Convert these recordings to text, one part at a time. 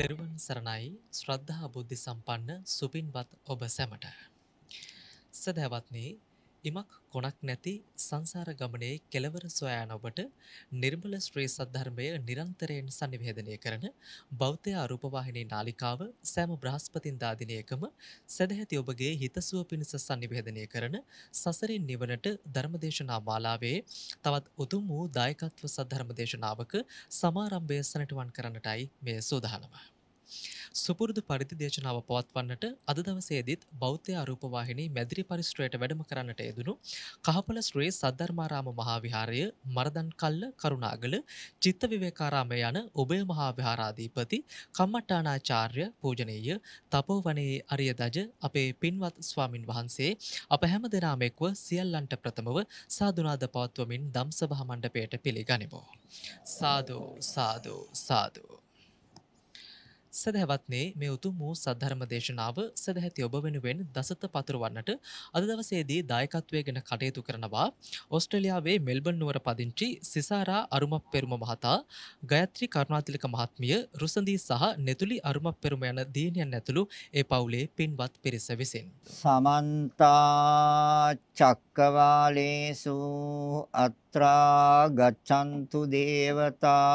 තෙරුවන් සරණයි ශ්‍රද්ධා බුද්ධි සම්පන්න සුපින්වත් ඔබ සැමට. සදැවත්නේ ඉමක් කොනක් නැති සංසාර ගමනේ කෙලවර සොයාන ඔබට නිර්මල ශ්‍රී සද්ධර්මය නිරන්තරයෙන් සනිවේදනය කරන බෞද්ධ අරූපවාහිනී නාලිකාව සෑම බ්‍රහස්පතින්දා දිනයකම සදැහැති ඔබගේ හිතසුව පිණිස සනිවේදනය කරන සසරින් නිවනට ධර්මදේශනා මාලාවේ තවත් උතුම් වූ දායකත්ව සද්ධර්ම දේශනාවක සමාරම්භය සනටුවන් කරන්නටයි මේ සූදානම. සුපුරුදු පරිදි දේශනාව පවත්වන්නට අද දවසේදීත් බෞද්ධ අරූපවාහිනී මැදිරි පරිශ්‍රයට වැඩම කරන්නට යෙදුණු කහපල ශ්‍රී සද්ධර්මාරාම මහා විහාරය මරදන් කල්ල කරුණාගල චිත්ත විවේකාරාමය යන උභය මහා විහාරාධිපති කම්මට්ටානාචාර්ය පූජනීය තපෝවනයේ අරිය දජ අපේ පින්වත් ස්වාමින් වහන්සේ අප හැම දෙනාම එක්ව සියල්ලන්ට ප්‍රථමව සාදුනාද පවත්වමින් දම්සභා මණ්ඩපයට පිළිගනිමු. සාදු සාදු සාදු සදහවත්නේ මේ උතුම් වූ සද්ධර්ම දේශනාව සදැහැති ඔබ වෙනුවෙන් දසත පතුරවන්නට අද දවසේදී දායකත්වය ගැන කටයුතු කරනවා ඔස්ට්‍රේලියාවේ මෙල්බන් නුවර පදිංචි සිසාරා අරුමක් පෙරුම මහතා ගයත්‍රි කරුණාතිලක මහත්මිය රුසඳී සහ නෙතුලි අරුමක් පෙරුම යන දීනියන් ඇතුළු ඒ පවුලේ පින්වත් පිරිස විසින් සමන්තා චක්කවාලේසු අත්‍රා ගච්ඡන්තු දේවතා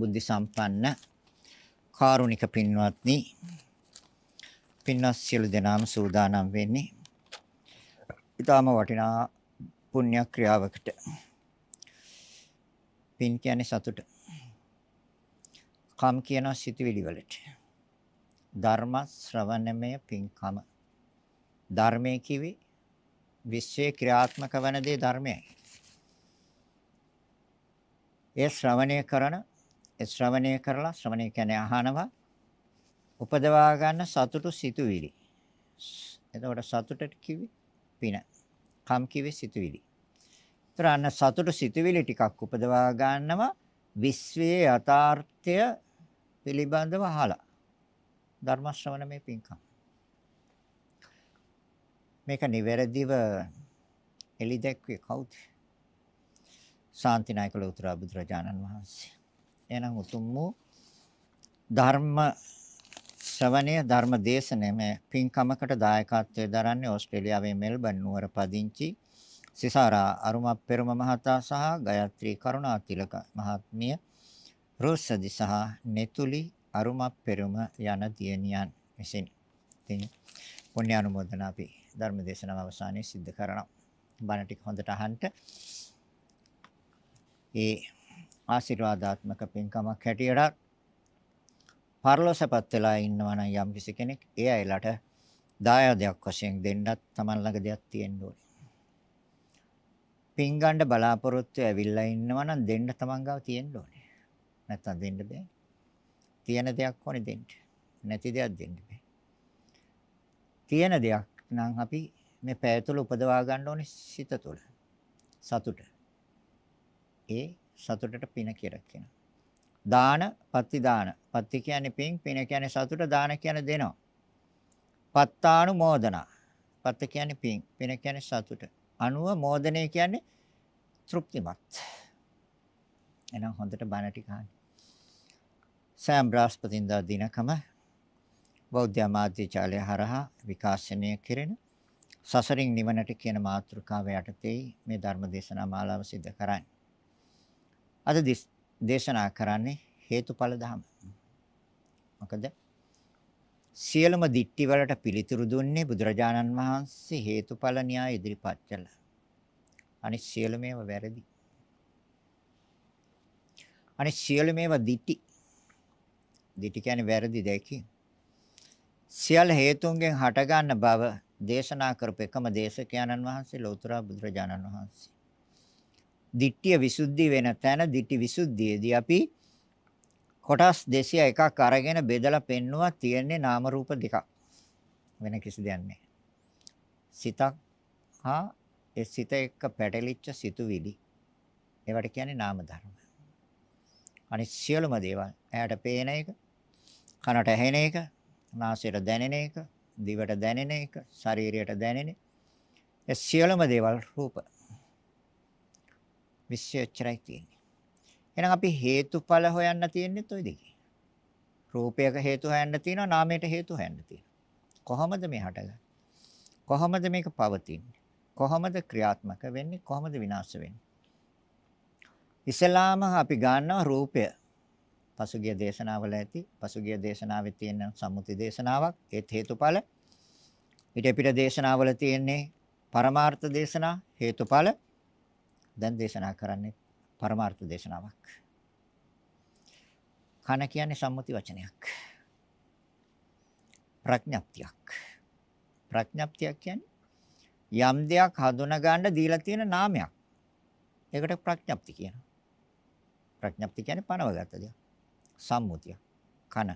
බුද්ධි සම්පන්න කාරුණික පින්වත්නි පින්වත් සියලු දෙනාම සූදානම් වෙන්නේ ඊටාම වටිනා පුණ්‍ය ක්‍රියාවකට පින් කියන්නේ සතුට කම් කියනවා සිතවිලි වලට ධර්ම ශ්‍රවණමය පින්කම ධර්මයේ කිවි විශ්වයේ ක්‍රියාත්මක වන දේ ධර්මයයි ඒ ශ්‍රවණය කරන ශ්‍රවණය කරලා ශ්‍රවණය කියන්නේ අහනවා උපදවා ගන්න සතුටු සිතුවිලි. එතකොට සතුටට කිවි පින. කම් කිවි සිතුවිලි. ඒතර අන්න සතුටු සිතුවිලි ටිකක් උපදවා ගන්නවා විශ්වයේ යථාර්ථය පිළිබඳව අහලා. ධර්ම ශ්‍රවණමේ පින්කම්. මේක නිවැරදිව එලි දැක්වේ කවුද? ශාන්තිනායක ලෝතර බුදුරජාණන් වහන්සේ. එනම් උතුම් වූ ධර්ම ශ්‍රවණය ධර්ම දේශනය මේ පින්කමකට දායකත්වයේ දරන්නේ ඕස්ට්‍රේලියාවේ මෙල්බන් නුවර පදිංචි සිසාරා අරුම පෙරම මහතා සහ ගයත්‍රි කරුණාතිලක මහත්මිය රෝසදි සහ නෙතුලි අරුම පෙරම යන දියණියන් විසින් ඉතින් පුණ්‍ය අනුමෝදන අපි ධර්ම දේශනාව අවසානයේ සිද්ධ කරනවා බණ ටික හොඳට අහන්න ඒ ආශිර්වාදාත්මක පින්කමක් හැටියට පරලෝසපත් වෙලා ඉන්නවා නම් යම්කිසි කෙනෙක් ඒ අයලට දායාදයක් වශයෙන් දෙන්නත් Taman ළඟ දෙයක් තියෙන්න ඕනේ. පින් ගන්න බලාපොරොත්තු ඇවිල්ලා ඉන්නවා නම් දෙන්න Taman ගාව තියෙන්න ඕනේ. නැත්තම් දෙන්න බෑ. තියෙන දෙයක් ඕනේ දෙන්න. නැති දෙයක් දෙන්න බෑ. තියෙන දෙයක් නම් අපි මේ පැය තුල උපදවා ගන්න ඕනේ සිත තුළ. සතුට. ඒ සතුටට පින කියලා කියනවා. දාන, පත්ති දාන. පත්ති කියන්නේ පින්, පින කියන්නේ සතුට, දාන කියන්නේ දෙනවා. පත්තානුමෝදනා. පත්ත කියන්නේ පින්, පින කියන්නේ සතුට. අනුව මෝදනය කියන්නේ තෘප්තිමත්. එහෙනම් හොඳට බණ ටික අහන්න. සෑම් බ්‍රාස්පතින්දා දිනකම බෞද්ධ අමාත්‍යාලය හරහා විකාශනය කෙරෙන සසරින් නිවනට කියන මාතෘකාව යටතේ මේ ධර්ම දේශනා මාලාව සිදු කරන්නේ. අද දේශනා කරන්නේ හේතුඵල ධම. මොකද සියලුම දික්ටි වලට පිළිතුරු දුන්නේ බුදුරජාණන් වහන්සේ හේතුඵල න්‍යාය ඉදිරිපත් කළා. අනිත් සියලුම ඒවා වැරදි. අනිත් සියලුම ඒවා දික්ටි. දික්ටි කියන්නේ වැරදි දැකීම. සියල් හේතුන්ගෙන් හටගන්න බව දේශනා කරපු එකම දේශකයන්න් වහන්සේ ලෞතර බුදුරජාණන් වහන්සේ. දිට්ඨිය විසුද්ධි වෙන තැන දිටි විසුද්ධියේදී අපි කොටස් 201ක් අරගෙන බෙදලා පෙන්නවා තියෙන්නේ නාම රූප දෙකක්. වෙන කිසි දෙයක් නැහැ. සිතක් හා ඒ සිත එක්ක පැටලිච්ච සිතුවිලි. ඒවට කියන්නේ නාම ධර්ම. අනිත් සියලුම දේවල් ඇහැට පේන එක, කනට ඇහෙන එක, නාසයට දැනෙන එක, දිවට දැනෙන එක, ශරීරයට දැනෙන ඒ සියලුම දේවල් රූප. විශ්ය එච්චරයි තියෙන්නේ. එහෙනම් අපි හේතුඵල හොයන්න තියෙන්නේ ඔය දෙකේ. රූපයක හේතු හොයන්න තියෙනවා, නාමයට හේතු හොයන්න තියෙනවා. කොහොමද මේ හටගන්නේ? කොහොමද මේක පවතින්නේ? කොහොමද ක්‍රියාත්මක වෙන්නේ? කොහොමද විනාශ වෙන්නේ? ඉස්ලාම අපි ගන්නවා රූපය. පසුගිය දේශනාවල ඇති පසුගිය දේශනාවේ තියෙන සම්මුති දේශනාවක් ඒත් හේතුඵල ඊට පිට දේශනාවල තියෙන්නේ පරමාර්ථ දේශනා හේතුඵල දැන් දේශනා කරන්නේ පරමාර්ථ දේශනාවක්. කන කියන්නේ සම්මුති වචනයක්. ප්‍රඥප්තියක්. ප්‍රඥප්තියක් කියන්නේ යම් දෙයක් හඳුනා ගන්න දීලා තියෙන නාමයක්. ඒකට ප්‍රඥප්ති කියනවා. ප්‍රඥප්ති කියන්නේ පනවගත දෙයක්. සම්මුතිය. කන.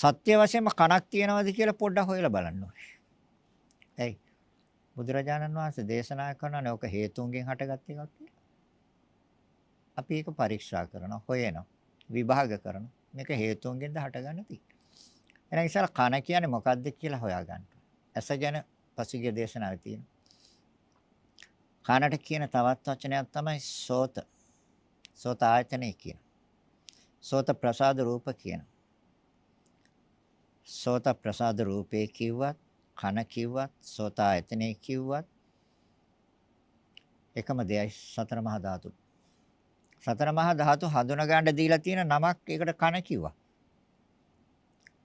සත්‍ය වශයෙන්ම කනක් තියනවාද කියලා පොඩ්ඩක් හොයලා බලන්න ඕනේ. ඇයි? බුදුරජාණන් වහන්සේ දේශනා කරනනේ ඔක හේතුන්ගෙන් හටගත් එකක් කියලා. අපි ඒක පරීක්ෂා කරනවා, හොයනවා, විභාග කරනවා. මේක හේතුන්ගෙන්ද හටගන්නේ තියෙන්නේ. එහෙනම් ඉස්සර කන කියන්නේ මොකද්ද කියලා හොයාගන්න. ඇස ගැන පසුගිය දේශනාවේ තියෙනවා. කනට කියන තවත් වචනයක් තමයි සෝත. සෝත ආයතනය කියන. සෝත ප්‍රසාද රූප කියන. සෝත ප්‍රසාද රූපේ කිව්වත් කන කිව්වත් සෝතායතනෙ කිව්වත් එකම දෙයයි සතර මහා ධාතු. සතර මහා ධාතු හඳුනගන්න දීලා තියෙන නමක් ඒකට කන කිව්වා.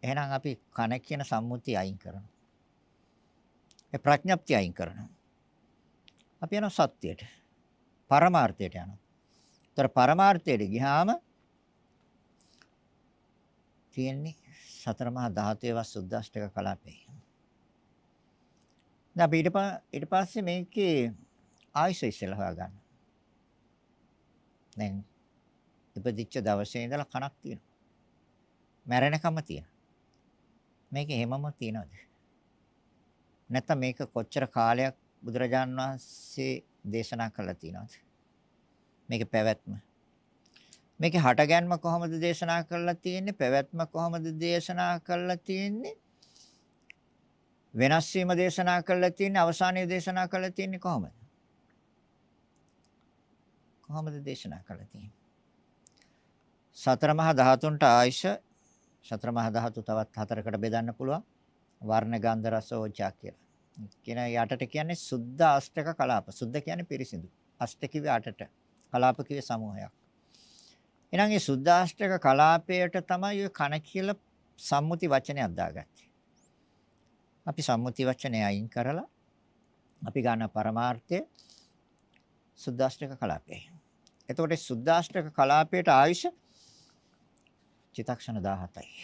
එහෙනම් අපි කන කියන සම්මුතිය අයින් කරනවා. ඒ ප්‍රඥප්තිය අයින් කරනවා. අපි යනවා සත්‍යයට. පරමාර්ථයට යනවා. ඒතර පරමාර්ථයට ගියාම තියෙන්නේ සතර මහා ධාතුවේ වස් සුද්දාෂ්ටක කලාපේ. දැන් අපි ඊට ඊට පස්සේ මේකේ ආයස ඉස්සෙල්ලා හොයාගන්න. දැන් ඉපදිච්ච දවසේ ඉඳලා කණක් තියෙනවා. මැරෙනකම තියෙනවා. මේක හැමම තියෙනවද? නැත්නම් මේක කොච්චර කාලයක් බුදුරජාන් වහන්සේ දේශනා කළා තියෙනවද? මේක පැවැත්ම. මේකේ හටගැන්ම කොහොමද දේශනා කළා තියෙන්නේ? පැවැත්ම කොහොමද දේශනා කළා තියෙන්නේ? වෙනස් වීම දේශනා කරලා තියෙන්නේ අවසානයේ දේශනා කරලා තියෙන්නේ කොහොමද? කොහොමද දේශනා කරලා තියෙන්නේ? සතර මහා ධාතුන්ට ආයෂ සතර මහා ධාතු තවත් හතරකට බෙදන්න පුළුවන්. වර්ණ ගන්ධ රස ඕජා කියලා. කියන යටට කියන්නේ සුද්ධ අෂ්ටක කලාප. සුද්ධ කියන්නේ පිරිසිදු. අෂ්ට කිව්වේ අටට. කලාප කිව්වේ සමූහයක්. එහෙනම් මේ සුද්ධාෂ්ටක කලාපයට තමයි ඔය කන කියලා සම්මුති වචනයක් දාගත්තේ. අපි සම්මුති වචනය අයින් කරලා අපි ගන්න පරමාර්ථය සුද්දාෂ්ටක කලාපයයි. එතකොට සුද්දාෂ්ටක කලාපයට ආයුෂ චිතක්ෂණ 17යි.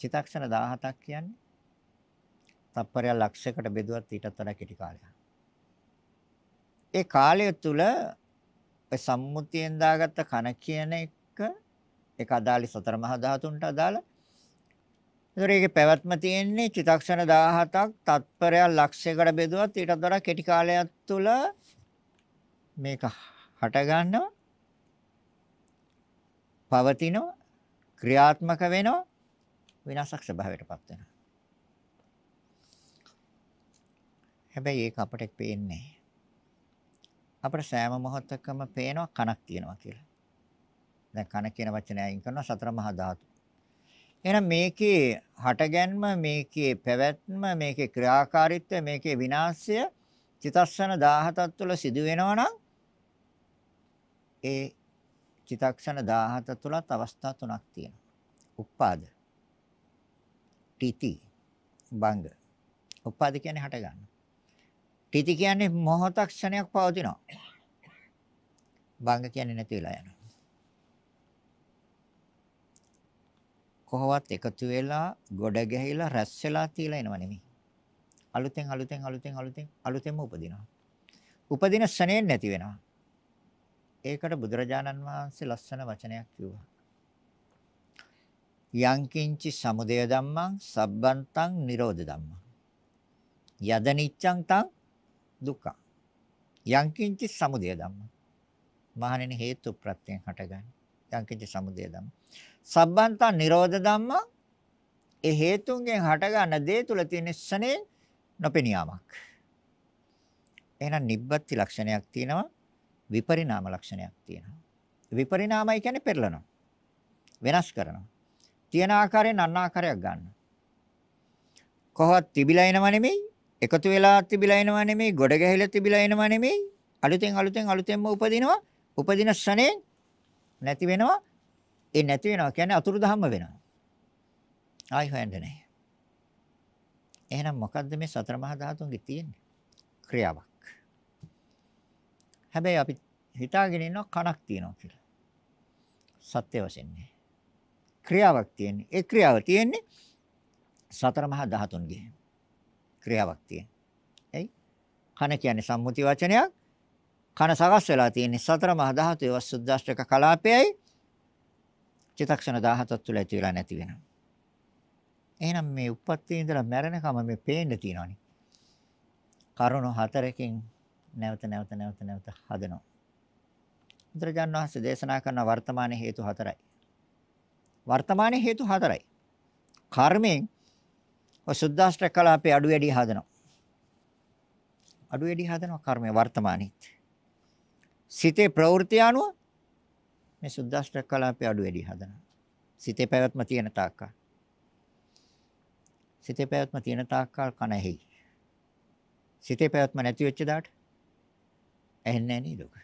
චිතක්ෂණ 17ක් කියන්නේ තප්පරයක් ලක්ෂයකට බෙදුවත් ඊටත් වඩා කෙටි කාලයක්. ඒ කාලය තුල සම්මුතියෙන් දාගත්ත කන කියන එක ඒක අදාළ සතර මහා ධාතුන්ට අදාළ ඒතර ඒකේ පැවැත්ම තියෙන්නේ චිතක්ෂණ 17ක් තත්පරයක් ලක්ෂයකට බෙදුවත් ඊට වඩා කෙටි කාලයක් තුල මේක හටගන්නවා පවතිනවා ක්‍රියාත්මක වෙනවා විනාශක ස්වභාවයටපත් වෙනවා හැබැයි ඒක අපට පේන්නේ අපට සෑම මොහොතකම පේනවා කණක් තියෙනවා කියලා දැන් කණ කියන වචනය අයින් කරනවා සතර මහා ධාතු එහෙනම් මේකේ හටගැන්ම මේකේ පැවැත්ම මේකේ ක්‍රියාකාරීත්වය මේකේ විනාශය චිතස්සන 17ක් තුළ සිදු වෙනවනම් ඒ චිතක්ෂණ 17 තුලත් අවස්ථා තුනක් තියෙනවා. උප්පාද. තితి බංග. උප්පාද කියන්නේ හට ගන්න. තితి කියන්නේ මොහොතක්ෂණයක් පවතිනවා. බංග කියන්නේ නැති වෙලා යනවා. කොහොවත් එකතු වෙලා ගොඩ ගැහිලා රැස් වෙලා තියලා එනව නෙමෙයි. අලුතෙන් අලුතෙන් අලුතෙන් අලුතෙන් අලුතෙන්ම උපදිනවා. උපදින ශනේන් නැති වෙනවා. ඒකට බුදුරජාණන් වහන්සේ ලස්සන වචනයක් කිව්වා. යංකින්චි සමුදය ධම්මං සබ්බන්තං නිරෝධ ධම්මං. යදනිච්ඡං තං දුක්ඛ. යංකින්චි සමුදය ධම්මං. මහණෙනි හේතු ප්‍රත්‍යයෙන් හටගන්නේ. යංකින්චි සමුදය ධම්මං. සබ්බන්තා නිරෝධ ධම්මා ඒ හේතුන්ගෙන් හටගන්න දේ තුල තියෙන ස්නේ නොපෙනියාමක්. එහෙනම් නිබ්බති ලක්ෂණයක් තියෙනවා විපරිණාම ලක්ෂණයක් තියෙනවා. විපරිණාමයි කියන්නේ පෙරලනවා. වෙනස් කරනවා. තියෙන ආකාරයෙන් අන්න ආකාරයක් ගන්නවා. කොහොමත් තිබිලා එනව නෙමෙයි එකතු වෙලා තිබිලා එනව නෙමෙයි ගොඩ ගැහිලා තිබිලා එනව නෙමෙයි අලුතෙන් අලුතෙන් අලුතෙන්ම උපදිනවා උපදින ශනේ නැති වෙනවා ඒ නැති වෙනවා කියන්නේ අතුරුදහන්ම වෙනවා. ආයි හොයන්න නැහැ. එහෙනම් මොකද්ද මේ සතර මහා ධාතුන්ගේ තියෙන්නේ? ක්‍රියාවක්. හැබැයි අපි හිතාගෙන ඉන්නවා කණක් තියෙනවා කියලා. සත්‍ය වශයෙන් නෑ. ක්‍රියාවක් තියෙන්නේ. ඒ ක්‍රියාව තියෙන්නේ සතර මහා ධාතුන්ගේ ක්‍රියාවක් තියෙන්නේ. එයි කන කියන්නේ සම්මුති වචනයක්. කන සකස් වෙලා තියෙන්නේ සතර මහා ධාතු ඒවා සුද්දාෂ්ටක කලාපයයි චිතක්ෂණ 17ක් තුල ඇති වෙලා නැති වෙනවා. එහෙනම් මේ උප්පත්තියේ ඉඳලා මැරෙනකම මේ පේන්න තියෙනවනේ. කරුණු හතරකින් නැවත නැවත නැවත නැවත හදනවා. බුදුරජාණන් වහන්සේ දේශනා කරන වර්තමාන හේතු හතරයි. වර්තමාන හේතු හතරයි. කර්මයෙන් ඔය සුද්දාෂ්ටක කලාපේ අඩු වැඩි හදනවා. අඩු වැඩි හදනවා කර්මය වර්තමානෙත්. සිතේ ප්‍රවෘත්ති අනුව මේ සුද්දාෂ්ටක කලාපය අඩු වැඩි හදනවා. සිතේ පැවැත්ම තියෙන තාක්කල්. සිතේ පැවැත්ම තියෙන තාක්කල් කන ඇහි. සිතේ පැවැත්ම නැති වෙච්ච දාට ඇහෙන්නේ නෑ නේද?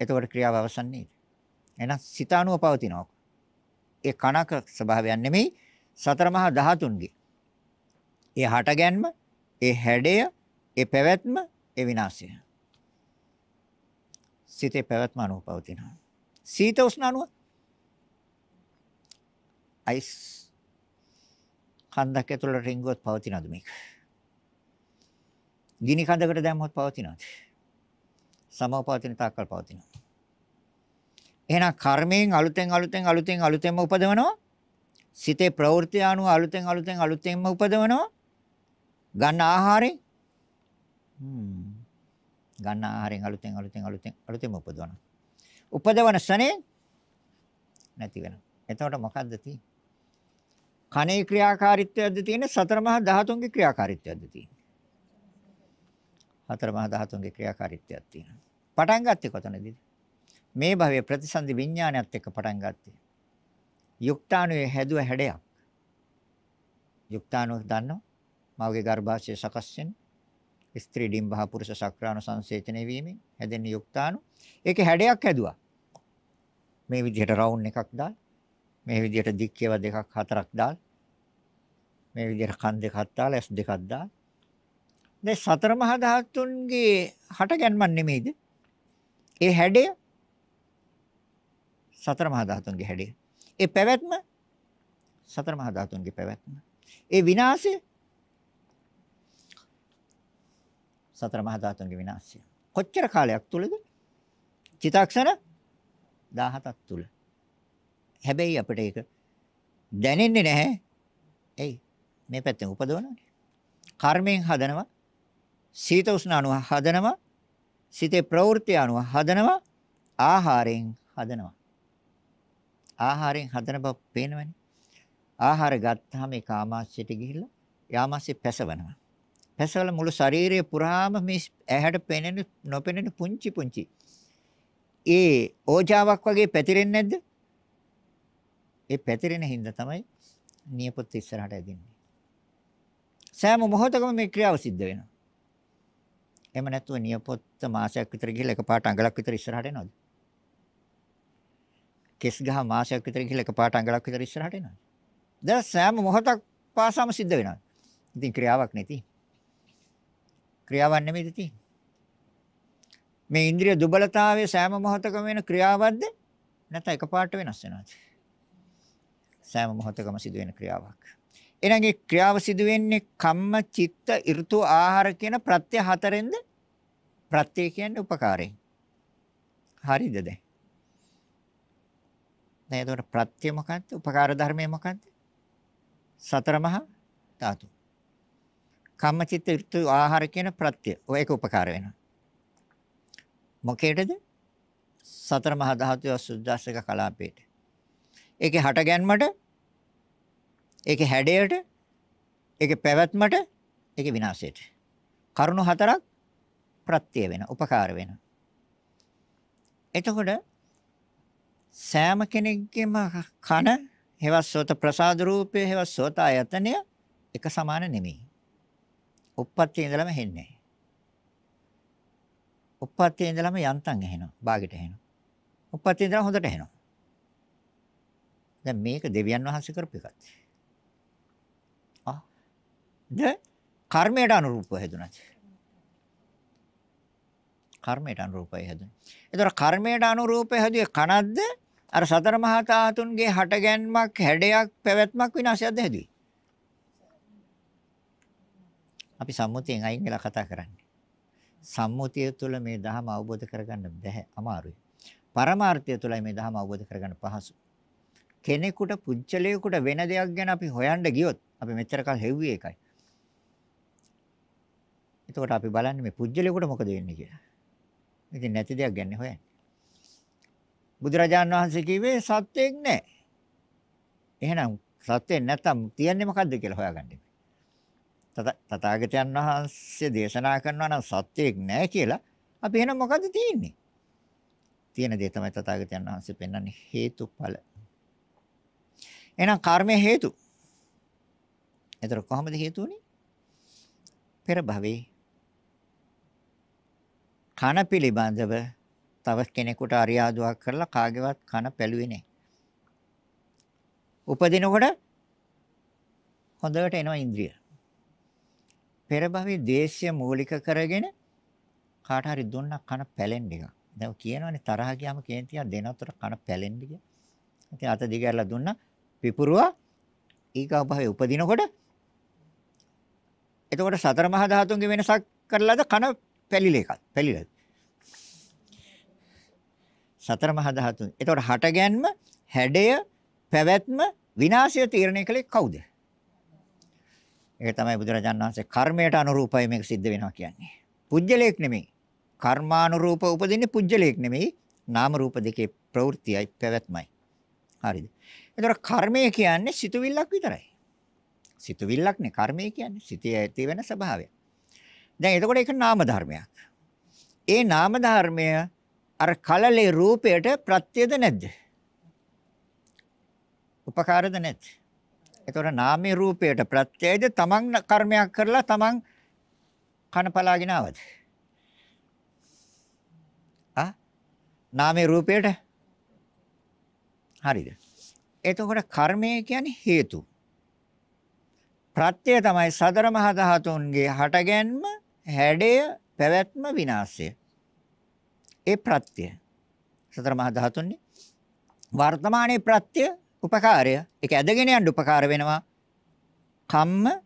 එතකොට ක්‍රියාව අවසන් නේද? එහෙනම් සිත අනුව පවතිනවා. ඒ කණක ස්වභාවයක් නෙමෙයි සතර මහා ධාතුන්ගේ. ඒ හටගැන්ම, ඒ හැඩය, ඒ පැවැත්ම, ඒ විනාශය. සිතේ පැවැත්ම අනුව පවතිනවා. සීත උෂ්ණ අණුව අයිස් කන්දක් ඇතුළට රිංගුවත් පවතිනවද මේක? ගිනි කඳකට දැම්මොත් පවතිනවද? සමව පවතින තාක්කල් පවතිනවා. එහෙනම් කර්මයෙන් අලුතෙන් අලුතෙන් අලුතෙන් අලුතෙන්ම උපදවනවා. සිතේ ප්‍රවෘත්ති අනුව අලුතෙන් අලුතෙන් අලුතෙන්ම උපදවනවා. ගන්න ආහාරයෙන් ගන්න ආහාරයෙන් අලුතෙන් අලුතෙන් අලුතෙන් අලුතෙන්ම උපදවනවා. උපදවන ස්වනේ නැති වෙනවා. එතකොට මොකද්ද තියෙන්නේ? කනේ ක්‍රියාකාරීත්වයක්ද තියෙන්නේ සතර මහා ධාතුන්ගේ ක්‍රියාකාරීත්වයක්ද තියෙන්නේ? හතර මහා ධාතුන්ගේ ක්‍රියාකාරීත්වයක් තියෙනවා. පටන් ගත්තේ කොතනදද? මේ භවයේ ප්‍රතිසන්දි විඥානයත් එක්ක පටන් ගත්තේ. යුක්තාණුවේ හැදුව හැඩයක්. යුක්තාණුව දන්නව? මවගේ ගර්භාෂයේ සකස් වෙන ස්ත්‍රී ඩිම්බහ පුරුෂ සක්‍රාණු සංසේචනය වීමෙන් හැදෙන යුක්තාණු. ඒකේ හැඩයක් හැදුවා. මේ විදිහට රවුන්ඩ් එකක් දාලා මේ විදිහට දික් කියලා දෙකක් හතරක් දාලා මේ විදිහට කන් දෙකක් දාලා S දෙකක් දාලා දැන් සතර මහා ධාතුන්ගේ හටගැන්මක් නෙමෙයිද ඒ හැඩය සතර මහා ධාතුන්ගේ හැඩය ඒ පැවැත්ම සතර මහා ධාතුන්ගේ පැවැත්ම ඒ විනාශය සතර මහා ධාතුන්ගේ විනාශය කොච්චර කාලයක් තුලද චිතක්ෂණ 17ක් තුල. හැබැයි අපිට ඒක දැනෙන්නේ නැහැ. එයි මේ පැත්තෙන් උපදවනවානේ. කර්මයෙන් හදනවා. සීත උෂ්ණ අණු හදනවා. සිතේ ප්‍රවෘත්ති අණු හදනවා. ආහාරයෙන් හදනවා. ආහාරයෙන් හදන බව පේනවනේ. ආහාර ගත්තාම ඒ කාමාශයට ගිහිල්ලා යාමාශය පැසවනවා. පැසවල මුළු ශරීරය පුරාම මේ ඇහැට පෙනෙන නොපෙනෙන පුංචි පුංචි ඒ ඕජාවක් වගේ පැතිරෙන්නේ නැද්ද? ඒ පැතිරෙන හින්දා තමයි නියපොත්ත ඉස්සරහට ඇදින්නේ. සෑම මොහොතකම මේ ක්‍රියාව සිද්ධ වෙනවා. එහෙම නැත්නම් නියපොත්ත මාසයක් විතර ගිහලා එකපාරට අඟලක් විතර ඉස්සරහට එනවද? කෙස් ගහ මාසයක් විතර ගිහලා එකපාරට අඟලක් විතර ඉස්සරහට එනවද? දැන් සෑම මොහොතක් පාසාම සිද්ධ වෙනවා. ඉතින් ක්‍රියාවක් නැති. ක්‍රියාවක් නෙමෙයි තියෙන්නේ. මේ ඉන්ද්‍රිය දුබලතාවය සෑම මොහොතකම වෙන ක්‍රියාවක්ද නැත්නම් එකපාරට වෙනස් වෙනවද සෑම මොහොතකම සිදුවෙන ක්‍රියාවක් එහෙනම් ඒ ක්‍රියාව සිදුවෙන්නේ කම්ම චිත්ත ඍතු ආහාර කියන ප්‍රත්‍ය හතරෙන්ද ප්‍රත්‍ය කියන්නේ උපකාරයෙන් හරිද දැන් දැන් එතකොට ප්‍රත්‍ය මොකක්ද උපකාර ධර්මය මොකක්ද සතර මහා ධාතු කම්මචිත්ත ඍතු ආහාර කියන ප්‍රත්‍ය ඔය එක උපකාර වෙනවා මොකේටද? සතර මහා ධාතුවේ සුද්දාස්සික කලාපේට. ඒකේ හටගැන්මට ඒකේ හැඩයට ඒකේ පැවැත්මට ඒකේ විනාශයට. කරුණු හතරක් ප්‍රත්‍ය වෙන, උපකාර වෙන. එතකොට සෑම කෙනෙක්ගේම කන හෙවත් සෝත ප්‍රසාද රූපය හෙවත් සෝත ආයතනය එක සමාන නෙමෙයි. උප්පත්ති ඉඳලම හෙන්නේ. උප්පත්තියේ ඉඳලම යන්තම් ඇහෙනවා. බාගෙට ඇහෙනවා. උප්පත්තියේ ඉඳලා හොඳට ඇහෙනවා. දැන් මේක දෙවියන් වහන්සේ කරපු එකක්. ආ. ද කර්මයට අනුරූපව හැදුණා. කර්මයට අනුරූපයි හැදුනේ. ඒතර කර්මයට අනුරූපව හැදුවේ කනද්ද අර සතර මහා ධාතුන්ගේ හටගැන්මක් හැඩයක් පැවැත්මක් විනාශයක්ද හැදුවේ. අපි සම්මුතියෙන් අයින් වෙලා කතා කරන්නේ. සම්මුතිය තුළ මේ ධහම අවබෝධ කරගන්න බැහැ අමාරුයි. පරමාර්ථය තුළයි මේ ධහම අවබෝධ කරගන්න පහසු. කෙනෙකුට පුජ්‍යලයකට වෙන දෙයක් ගැන අපි හොයන්න ගියොත් අපි මෙච්චර කල් හෙව්වේ එකයි. එතකොට අපි බලන්නේ මේ පුජ්‍යලයකට මොකද වෙන්නේ කියලා. ඉතින් නැති දෙයක් ගන්න හොයන්නේ. බුදුරජාන් වහන්සේ කිව්වේ සත්‍යෙක් නැහැ. එහෙනම් සත්‍යෙ නැත්තම් තියන්නේ මොකද්ද කියලා හොයාගන්න. තථාගතයන් වහන්සේ දේශනා කරනවා නම් සත්‍යයක් නැහැ කියලා අපි එහෙනම් මොකද්ද තියෙන්නේ? තියෙන දේ තමයි තථාගතයන් වහන්සේ පෙන්වන්නේ හේතුඵල. එහෙනම් කර්මය හේතු. එතකොට කොහොමද හේතු උනේ? පෙර භවයේ කන පිළිබඳව තව කෙනෙකුට අරියාදුවක් කරලා කාගේවත් කන පැළුවේ නැහැ. උපදිනකොට හොඳට එනවා ඉන්ද්‍රිය. පෙර භවයේ ද්වේෂය මූලික කරගෙන කාට හරි දුන්නා කන පැලෙන්න එක. දැන් කියනවනේ තරහ ගියාම කේන්තිය දෙනතර කන පැලෙන්න කිය. ඉතින් අත දිගහැරලා දුන්නා පිපුරුවා ඊගා භවයේ උපදිනකොට එතකොට සතර මහා ධාතුන්ගේ වෙනසක් කරලාද කන පැලිල එකක්. පැලිලද? සතර මහා ධාතුන්. එතකොට හට ගැන්ම, හැඩය, පැවැත්ම, විනාශය තීරණය කළේ කවුද? ඒක තමයි බුදුරජාන් වහන්සේ කර්මයට අනුරූපයි මේක සිද්ධ වෙනවා කියන්නේ. පුජ්‍යලයක් නෙමෙයි. කර්මානුරූප උපදින්නේ පුජ්‍යලයක් නෙමෙයි. නාම රූප දෙකේ ප්‍රවෘත්තියයි පැවැත්මයි. හරිද? ඒතර කර්මය කියන්නේ සිතුවිල්ලක් විතරයි. සිතුවිල්ලක් නේ කර්මය කියන්නේ. සිතේ ඇති වෙන ස්වභාවය. දැන් එතකොට ඒක නාම ධර්මයක්. ඒ නාම ධර්මය අර කලලේ රූපයට ප්‍රත්‍යද නැද්ද? උපකාරද නැද්ද? ඒතොර නාමයේ රූපයට ප්‍රත්‍යයද තමන් කර්මයක් කරලා තමන් කනපලාගෙන ආවද? ආ? නාමයේ රූපයට හරිද? එතකොට කර්මය කියන්නේ හේතු. ප්‍රත්‍යය තමයි සතර මහා ධාතුන්ගේ හටගැන්ම, හැඩය, පැවැත්ම, විනාශය. ඒ ප්‍රත්‍යය. සතර මහා ධාතුන්නේ වර්තමානයේ ප්‍රත්‍යය උපකාරය. ඒක ඇදගෙන යන්න උපකාර වෙනවා. කම්ම,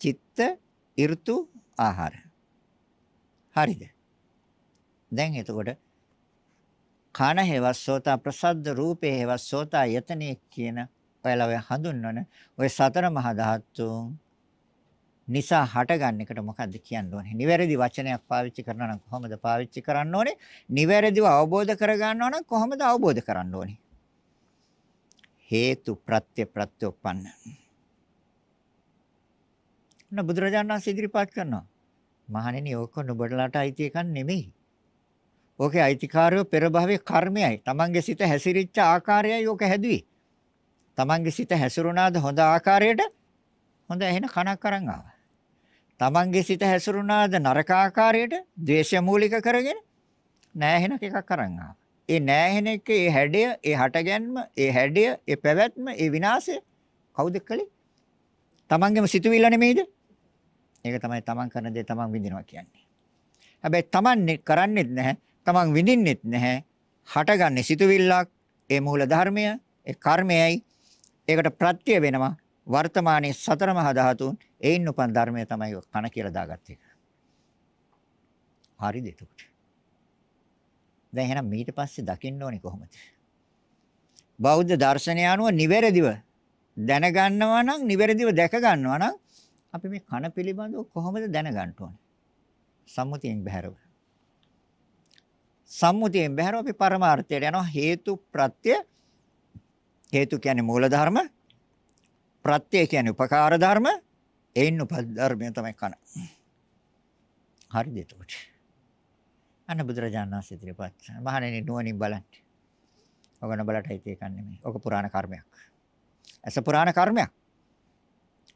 චිත්ත, ඍතු, ආහාර. හරිද? දැන් එතකොට කන හේවස්සෝත ප්‍රසද්ද රූපේ හේවස්සෝත යතනේ කියන ඔයාලා ඔය හඳුන්වන ඔය සතර මහා ධාතුන් නිසා හටගන්න එකට මොකද්ද කියන්න ඕනේ? නිවැරදි වචනයක් පාවිච්චි කරනවා නම් කොහොමද පාවිච්චි කරන්න ඕනේ? නිවැරදිව අවබෝධ කරගන්නවා නම් කොහොමද අවබෝධ කරන්න ඕනේ? හේතු ප්‍රත්‍ය ප්‍රත්‍යෝපන්න. න බුදුරජාණන් වහන්සේ ඉදිරිපත් කරනවා. මහණෙනි ඕක නුඹලාට අයිති එකක් නෙමෙයි. ඕකේ අයිතිකාරය පෙර භවයේ කර්මයයි. Tamange සිත හැසිරිච්ච ආකාරයයි ඕක හැදුවේ. Tamange සිත හැසිරුණාද හොඳ ආකාරයට? හොඳ එහෙන කණක් අරන් ආවා. Tamange සිත හැසිරුණාද නරක ආකාරයට? ද්වේෂ මූලික කරගෙන නෑ එහෙනක් එකක් අරන් ආවා. ඒ නෑහෙන එක, ඒ හැඩය, ඒ හටගැන්ම, ඒ හැඩය, ඒ පැවැත්ම, ඒ විනාශය කවුද කළේ? තමන්ගේම සිතුවිල්ල නෙමෙයිද? ඒක තමයි තමන් කරන දේ තමන් විඳිනවා කියන්නේ. හැබැයි තමන් කරන්නේත් නැහැ, තමන් විඳින්නෙත් නැහැ. හටගන්නේ සිතුවිල්ලක්, ඒ මූල ධර්මය, ඒ කර්මයයි. ඒකට ප්‍රත්‍ය වෙනවා වර්තමානයේ සතර මහා ධාතුන් ඒයින් උපන් ධර්මය තමයි කන කියලා දාගත්තේ. හරිද එතකොට? දැන් එහෙනම් ඊට පස්සේ දකින්න ඕනේ කොහොමද? බෞද්ධ දර්ශනය අනුව නිවැරදිව දැනගන්නවා නම් නිවැරදිව දැක ගන්නවා නම් අපි මේ කන පිළිබඳව කොහොමද දැනගන්න ඕනේ? සම්මුතියෙන් බහැරව. සම්මුතියෙන් බහැරව අපි පරමාර්ථයට යනවා හේතු ප්‍රත්‍ය හේතු කියන්නේ මූල ධර්ම ප්‍රත්‍ය කියන්නේ උපකාර ධර්ම එයින් උපධර්මය තමයි කන. හරිද එතකොට? අන්න බුදුරජාණන් වහන්සේ ඉදිරිපත් කරන මහණෙනි නුවණින් බලන්න. ඔගන බලට හිතේ කන්නේ මේ. ඔක පුරාණ කර්මයක්. ඇස පුරාණ කර්මයක්.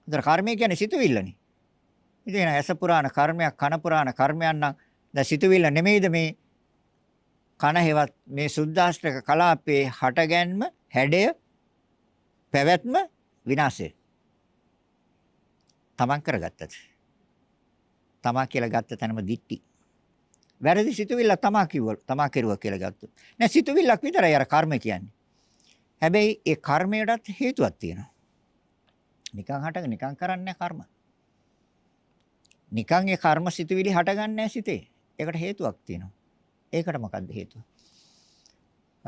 උදේ කර්මය කියන්නේ සිතුවිල්ලනේ. ඉතින් ඇස පුරාණ කර්මයක් කන පුරාණ කර්මයක් නම් දැන් සිතුවිල්ල නෙමෙයිද මේ කන හේවත් මේ සුද්දාස්ත්‍රක කලාපේ හටගැන්ම හැඩය පැවැත්ම විනාශය. තමන් කරගත්තද? තමා කියලා ගත්ත තැනම දික්ටි. වැරදි සිතුවිල්ලක් තමා කිව්වා තමා කෙරුවා කියලා ගත්තොත්. නෑ සිතුවිල්ලක් විතරයි අර කර්ම කියන්නේ. හැබැයි ඒ කර්මයටත් හේතුවක් තියෙනවා. නිකන් හටග නිකන් කරන්නේ කර්ම. නිකන් ඒ කර්ම සිතුවිලි හටගන්නේ සිතේ. ඒකට හේතුවක් තියෙනවා. ඒකට මොකද්ද හේතුව?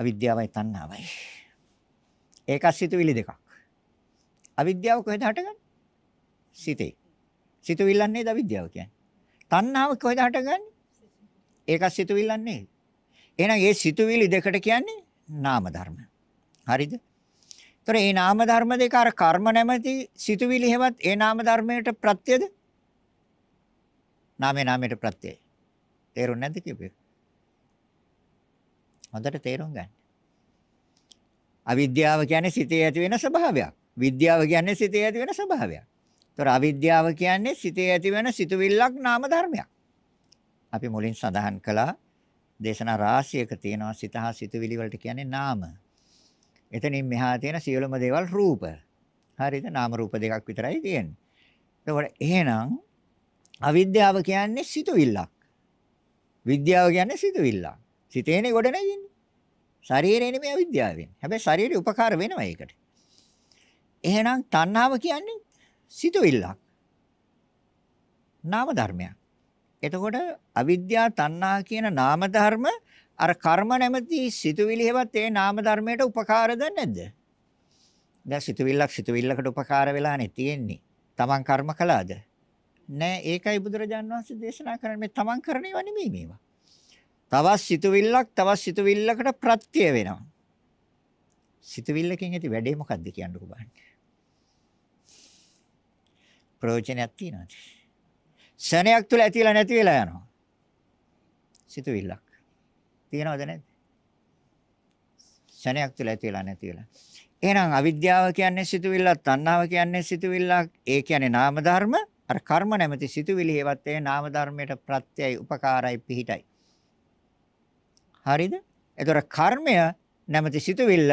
අවිද්‍යාවයි තණ්හාවයි. ඒකත් සිතුවිලි දෙකක්. අවිද්‍යාව කොහෙද හටගන්නේ? සිතේ. සිතුවිල්ලක් නේද අවිද්‍යාව කියන්නේ. තණ්හාව කොහෙද හටගන්නේ? ඒකත් සිතුවිල්ලක් නෙවෙයි. එහෙනම් ඒ සිතුවිලි දෙකට කියන්නේ නාම ධර්ම. හරිද? ඒතර මේ නාම ධර්ම දෙක අර කර්ම නැමැති සිතුවිලි හැවත් ඒ නාම ධර්මයට ප්‍රත්‍යද? නාමේ නාමයට ප්‍රත්‍යය. තේරුම් නැද්ද කියපේ? හොඳට තේරුම් ගන්න. අවිද්‍යාව කියන්නේ සිතේ ඇති වෙන ස්වභාවයක්. විද්‍යාව කියන්නේ සිතේ ඇති වෙන ස්වභාවයක්. ඒතර අවිද්‍යාව කියන්නේ සිතේ ඇති වෙන සිතුවිල්ලක් නාම ධර්මයක්. අපි මුලින් සඳහන් කළා දේශනා රාශියක තියෙනවා සිත හා සිතුවිලි වලට කියන්නේ නාම. එතනින් මෙහා තියෙන සියලුම දේවල් රූප. හරිද? නාම රූප දෙකක් විතරයි තියෙන්නේ. එතකොට එහෙනම් අවිද්‍යාව කියන්නේ සිතුවිල්ලක්. විද්‍යාව කියන්නේ සිතුවිල්ලක්. සිතේනේ ගොඩ නැගින්නේ. ශරීරේ නෙමෙයි අවිද්‍යාව වෙන්නේ. හැබැයි ශරීරය උපකාර වෙනවා ඒකට. එහෙනම් තණ්හාව කියන්නේ සිතුවිල්ලක්. නාම ධර්මයක්. එතකොට අවිද්‍යා තණ්හා කියන නාම ධර්ම අර කර්ම නැමැති සිතුවිලි හැවත් ඒ නාම ධර්මයට උපකාරද නැද්ද? දැන් සිතුවිල්ලක් සිතුවිල්ලකට උපකාර වෙලානේ තියෙන්නේ. තමන් කර්ම කළාද? නෑ ඒකයි බුදුරජාන් වහන්සේ දේශනා කරන්නේ මේ තමන් කරන ඒවා නෙමෙයි මේවා. තවත් සිතුවිල්ලක් තවත් සිතුවිල්ලකට ප්‍රත්‍ය වෙනවා. සිතුවිල්ලකින් ඇති වැඩේ මොකද්ද කියන්නකෝ බලන්න. ප්‍රයෝජනයක් තියනවාද? ෂණයක් තුල ඇති වෙලා නැති වෙලා යනවා. සිතුවිල්ලක්. තියෙනවද නැද්ද? ෂණයක් තුල ඇති වෙලා නැති වෙලා. එහෙනම් අවිද්‍යාව කියන්නේ සිතුවිල්ලක්, තණ්හාව කියන්නේ සිතුවිල්ලක්. ඒ කියන්නේ නාම ධර්ම. අර කර්ම නැමැති සිතුවිලි හේවත් ඒ නාම ධර්මයට ප්‍රත්‍යයයි, උපකාරයි, පිහිටයි. හරිද? ඒතර කර්මය නැමැති සිතුවිල්ල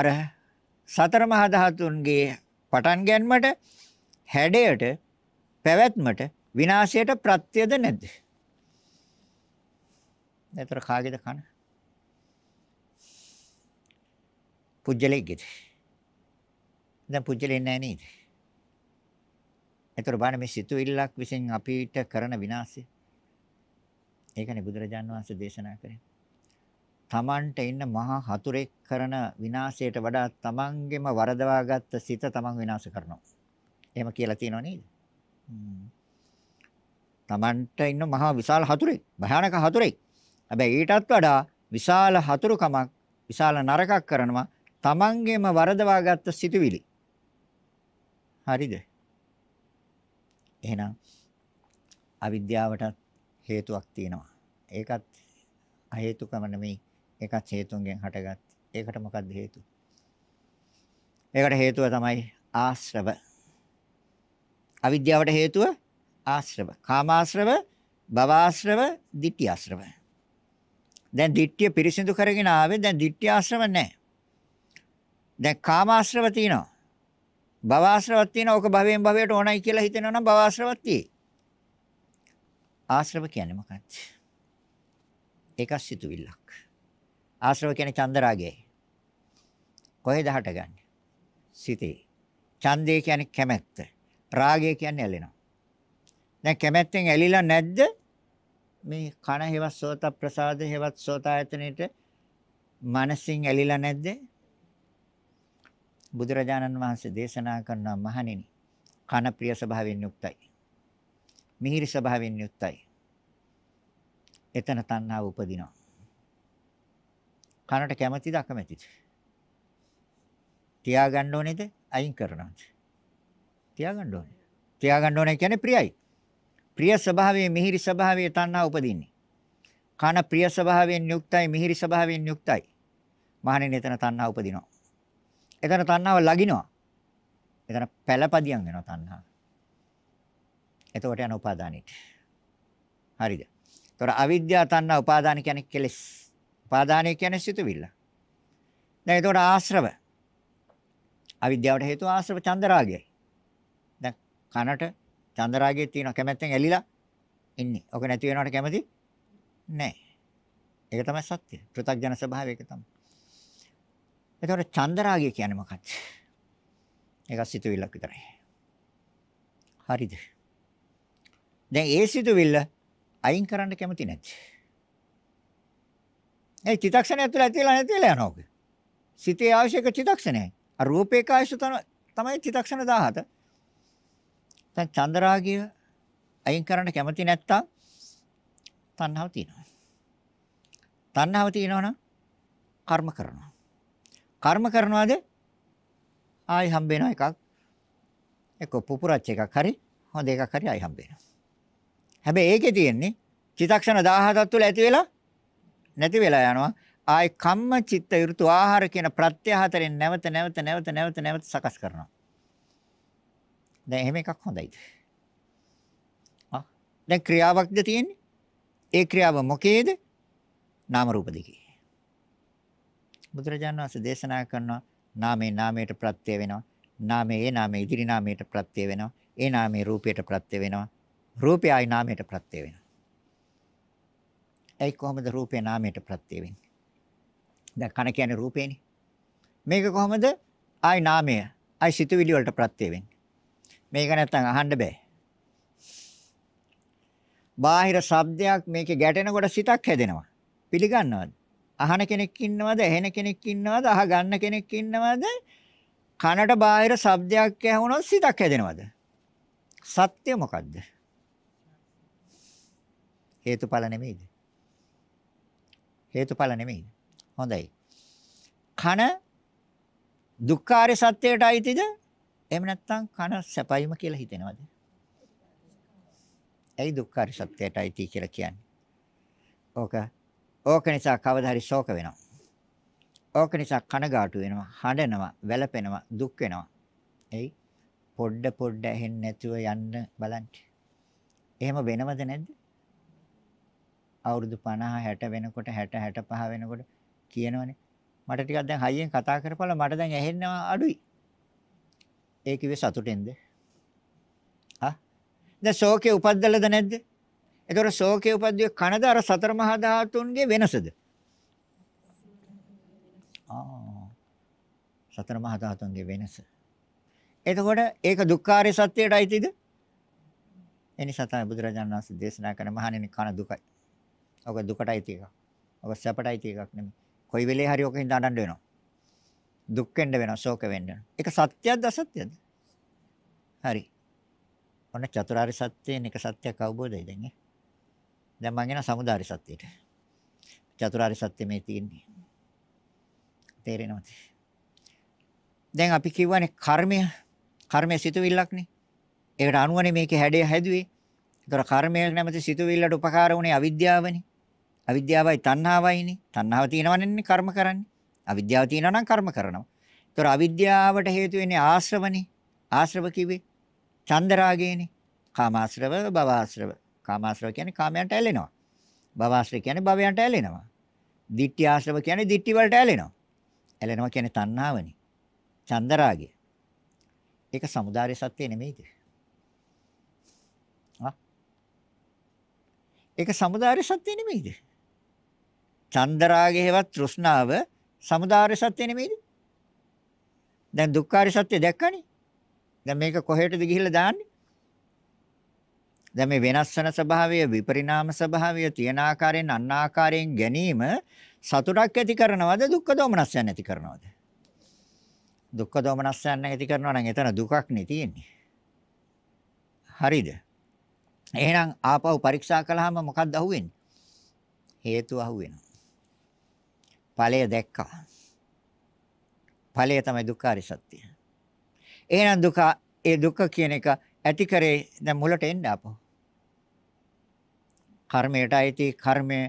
අර සතර මහා ධාතුන්ගේ පටන් ගැනීමට හැඩයට පැවැත්මට විනාශයට ප්‍රත්‍යද නැද්ද? ඒතර කාගේද කන? පුජ්‍යලෙක්ගේද? දැන් පුජ්‍යලෙ නැහැ නේද? ඒතර බාන මේ සිතුවිල්ලක් විසින් අපිට කරන විනාශය. ඒකනේ බුදුරජාන් වහන්සේ දේශනා කරේ. තමන්ට ඉන්න මහා හතුරෙක් කරන විනාශයට වඩා තමන්ගෙම වරදවාගත්ත සිත තමන් විනාශ කරනවා. එහෙම කියලා තියෙනව නේද? තමන්ට ඉන්න මහා විශාල හතුරෙක්, භයානක හතුරෙක්. හැබැයි ඊටත් වඩා විශාල හතුරුකමක්, විශාල නරකක් කරනවා තමන්ගේම වරදවාගත්ත සිතුවිලි. හරිද? එහෙනම් අවිද්‍යාවටත් හේතුවක් තියෙනවා. ඒකත් අහේතුකම නෙමෙයි. ඒකත් හේතුන්ගෙන් හටගත්. ඒකට මොකක්ද හේතුව? ඒකට හේතුව තමයි ආශ්‍රව අවිද්‍යාවට හේතුව ආශ්‍රව. කාමාශ්‍රව, භවආශ්‍රව, ditthිආශ්‍රව. දැන් ditthිය පිරිසිදු කරගෙන ආවේ දැන් ditthි ආශ්‍රව නැහැ. දැන් කාමාශ්‍රව තියෙනවා. භවආශ්‍රවක් තියෙනවා. ඕක භවයෙන් භවයට ඕනයි කියලා හිතෙනවා නම් භවආශ්‍රවක් තියෙයි. ආශ්‍රව කියන්නේ මොකක්ද? එකක් සිතුවිල්ලක්. ආශ්‍රව කියන්නේ චන්දරාගය. කොහෙද හටගන්නේ? සිතේ. ඡන්දේ කියන්නේ කැමැත්ත. රාගය කියන්නේ ඇලෙනවා. දැන් කැමැත්තෙන් ඇලිලා නැද්ද? මේ කන හේවත් සෝත ප්‍රසාද හේවත් සෝත ආයතනෙට මනසින් ඇලිලා නැද්ද? බුදුරජාණන් වහන්සේ දේශනා කරන මහණෙනි කන ප්‍රිය ස්වභාවයෙන් යුක්තයි. මිහිරි ස්වභාවයෙන් යුක්තයි. එතන තණ්හාව උපදිනවා. කනට කැමැතිද අකමැතිද? තියාගන්න ඕනේද? අයින් කරනවද? තියාගන්න ඕනේ. තියාගන්න ඕනේ කියන්නේ ප්‍රියයි. ප්‍රිය ස්වභාවයේ මිහිරි ස්වභාවයේ තණ්හා උපදින්නේ. කන ප්‍රිය ස්වභාවයෙන් යුක්තයි මිහිරි ස්වභාවයෙන් යුක්තයි. මහණෙනි එතන තණ්හා උපදිනවා. එතන තණ්හාව ලගිනවා. එතන පළපදියම් වෙනවා තණ්හා. එතකොට යන උපාදානෙට. හරිද? ඒතොර අවිද්‍යා තණ්හා උපාදාන කියන්නේ කෙලෙස්. උපාදානය කියන්නේ සිතුවිල්ල. දැන් එතකොට ආශ්‍රව. අවිද්‍යාවට හේතුව ආශ්‍රව චන්දරාගයයි. කනට චන්දරාගයේ තියෙන කැමැත්තෙන් ඇලිලා ඉන්නේ. ඔක නැති වෙනවට කැමති නැහැ. ඒක තමයි සත්‍ය. පෘථග්ජන ස්වභාවය ඒක තමයි. එතකොට චන්දරාගය කියන්නේ මොකක්ද? ඒක සිතුවිල්ලක් විතරයි. හරිද? දැන් ඒ සිතුවිල්ල අයින් කරන්න කැමති නැති. ඒ චිතක්ෂණය ඇතුළේ ඇතිලා නැතිලා යනවා. සිතේ අවශ්‍යක චිතක්ෂණයයි. රූපේකායසු තමයි චිතක්ෂණ 17. දැන් චන්දරාගය අයින් කරන්න කැමති නැත්තම් තණ්හාව තියෙනවා. තණ්හාව තියෙනවනම් කර්ම කරනවා. කර්ම කරනවාද ආයි හම්බ වෙන එකක් එක්ක පුපුරච්ච එකක් හරි හොඳ එකක් හරි ආයි හම්බ වෙනවා. හැබැයි ඒකේ තියෙන්නේ චිතක්ෂණ 17ක් තුළ ඇති වෙලා නැති වෙලා යනවා. ආයි කම්ම චිත්ත ඍතු ආහාර කියන ප්‍රත්‍ය හතරෙන් නැවත නැවත නැවත නැවත නැවත සකස් කරනවා. දැන් එහෙම එකක් හොඳයිද? ආ දැන් ක්‍රියාවක්ද තියෙන්නේ? ඒ ක්‍රියාව මොකේද? නාම රූප දෙකේ. බුදුරජාණන් වහන්සේ දේශනා කරනවා නාමේ නාමයට ප්‍රත්‍ය වෙනවා. නාමේ ඒ නාමේ ඉදිරි නාමයට ප්‍රත්‍ය වෙනවා. ඒ නාමේ රූපයට ප්‍රත්‍ය වෙනවා. රූපය ආයි නාමයට ප්‍රත්‍ය වෙනවා. ඒ කොහොමද රූපේ නාමයට ප්‍රත්‍ය වෙන්නේ? දැන් කන කියන්නේ රූපේනේ. මේක කොහොමද ආයි නාමය ආයි සිතුවිලි වලට ප්‍රත්‍ය වෙන්නේ? මේක නැත්තම් අහන්න බෑ. බාහිර ශබ්දයක් මේකේ ගැටෙනකොට සිතක් හැදෙනවා. පිළිගන්නවද? අහන කෙනෙක් ඉන්නවද? ඇහෙන කෙනෙක් ඉන්නවද? අහ ගන්න කෙනෙක් ඉන්නවද? කනට බාහිර ශබ්දයක් ඇහුනොත් සිතක් හැදෙනවද? සත්‍ය මොකද්ද? හේතුඵල නෙමෙයිද? හේතුඵල නෙමෙයිද? හොඳයි. කන දුක්ඛාරය සත්‍යයට අයිතිද? එහෙම නැත්නම් කන සැපයිම කියලා හිතෙනවද? ඇයි දුක්ඛාර සත්‍යයට අයිති කියලා කියන්නේ? ඕක ඕක නිසා කවදා හරි ශෝක වෙනවා. ඕක නිසා කනගාටු වෙනවා, හඬනවා, වැළපෙනවා, දුක් වෙනවා. එයි පොඩ පොඩ ඇහෙන්නේ නැතුව යන්න බලන්න. එහෙම වෙනවද නැද්ද? අවුරුදු 50 60 වෙනකොට 60 65 වෙනකොට කියනවනේ මට ටිකක් දැන් හයියෙන් කතා කරපළ මට දැන් ඇහෙන්නවා අඩුයි. ඒ කිව්වේ සතුටෙන්ද? ආ? දැන් ශෝකේ උපද්දලද නැද්ද? ඒතොර ශෝකේ උපද්දුවේ කනද අර සතර මහා ධාතුන්ගේ වෙනසද? ආ. සතර මහා ධාතුන්ගේ වෙනස. එතකොට ඒක දුක්ඛාරය සත්‍යයට අයිතිද? එනිසා තමයි බුදුරජාණන් වහන්සේ දේශනා කරන මහණෙනි කන දුකයි. ඔක දුකටයි තියෙක. ඔක සැපටයි තියෙකක් නෙමෙයි. කොයි වෙලේ හරි ඔක හින්දා අඬන්න වෙනවා. දුක් වෙන්න වෙනවා, ශෝක වෙන්න වෙනවා. ඒක සත්‍යයක්ද අසත්‍යද? හරි. ඔන්න චතුරාර්ය සත්‍යයෙන් එක සත්‍යයක් අවබෝධයි දැන් ඈ. දැන් මම යන samudāri සත්‍යයට. චතුරාර්ය සත්‍ය මේ තියෙන්නේ. තේරෙනවද? දැන් අපි කියවනේ කර්මය. කර්මය සිතුවිල්ලක්නේ. ඒකට අනුවනේ මේකේ හැඩය හැදුවේ. ඒතර කර්මය නැමැති සිතුවිල්ලට උපකාර වුණේ අවිද්‍යාවනේ. අවිද්‍යාවයි තණ්හාවයිනේ. තණ්හාව තියෙනවනේ කර්ම කරන්නේ. අවිද්‍යාව තියෙනවා නම් කර්ම කරනවා. ඒතොර අවිද්‍යාවට හේතු වෙන්නේ ආශ්‍රවනේ. ආශ්‍රව කිව්වේ චන්දරාගයනේ. කාමාශ්‍රව, භවආශ්‍රව. කාමාශ්‍රව කියන්නේ කාමයන්ට ඇලෙනවා. භවආශ්‍රව කියන්නේ භවයන්ට ඇලෙනවා. දිට්ඨි ආශ්‍රව කියන්නේ දිට්ඨි වලට ඇලෙනවා. ඇලෙනවා කියන්නේ තණ්හාවනේ. චන්දරාගය. ඒක samudāre සත්‍ය නෙමෙයිද? ආ. ඒක samudāre සත්‍ය නෙමෙයිද? චන්දරාගය හේවත් තෘෂ්ණාව සමුදාය සත්‍ය නෙමෙයිද? දැන් දුක්ඛාර සත්‍ය දැක්කනේ. දැන් මේක කොහෙටද ගිහිල්ලා දාන්නේ? දැන් මේ වෙනස් වෙන ස්වභාවය, විපරිණාම ස්වභාවය තියෙන ආකාරයෙන් අන්න ආකාරයෙන් ගැනීම සතුටක් ඇති කරනවද දුක්ඛ දෝමනස්යන් ඇති කරනවද? දුක්ඛ දෝමනස්යන් ඇති කරනවා නම් එතන දුකක් නේ තියෙන්නේ. හරිද? එහෙනම් ආපහු පරීක්ෂා කළාම මොකක්ද අහුවෙන්නේ? හේතු අහුවෙනවා. ඵලය දැක්කා. ඵලය තමයි දුක්ඛාරි සත්‍යය. එහෙනම් දුක ඒ දුක කියන එක ඇති කරේ දැන් මුලට එන්න අපෝ. කර්මයට අයිති කර්මය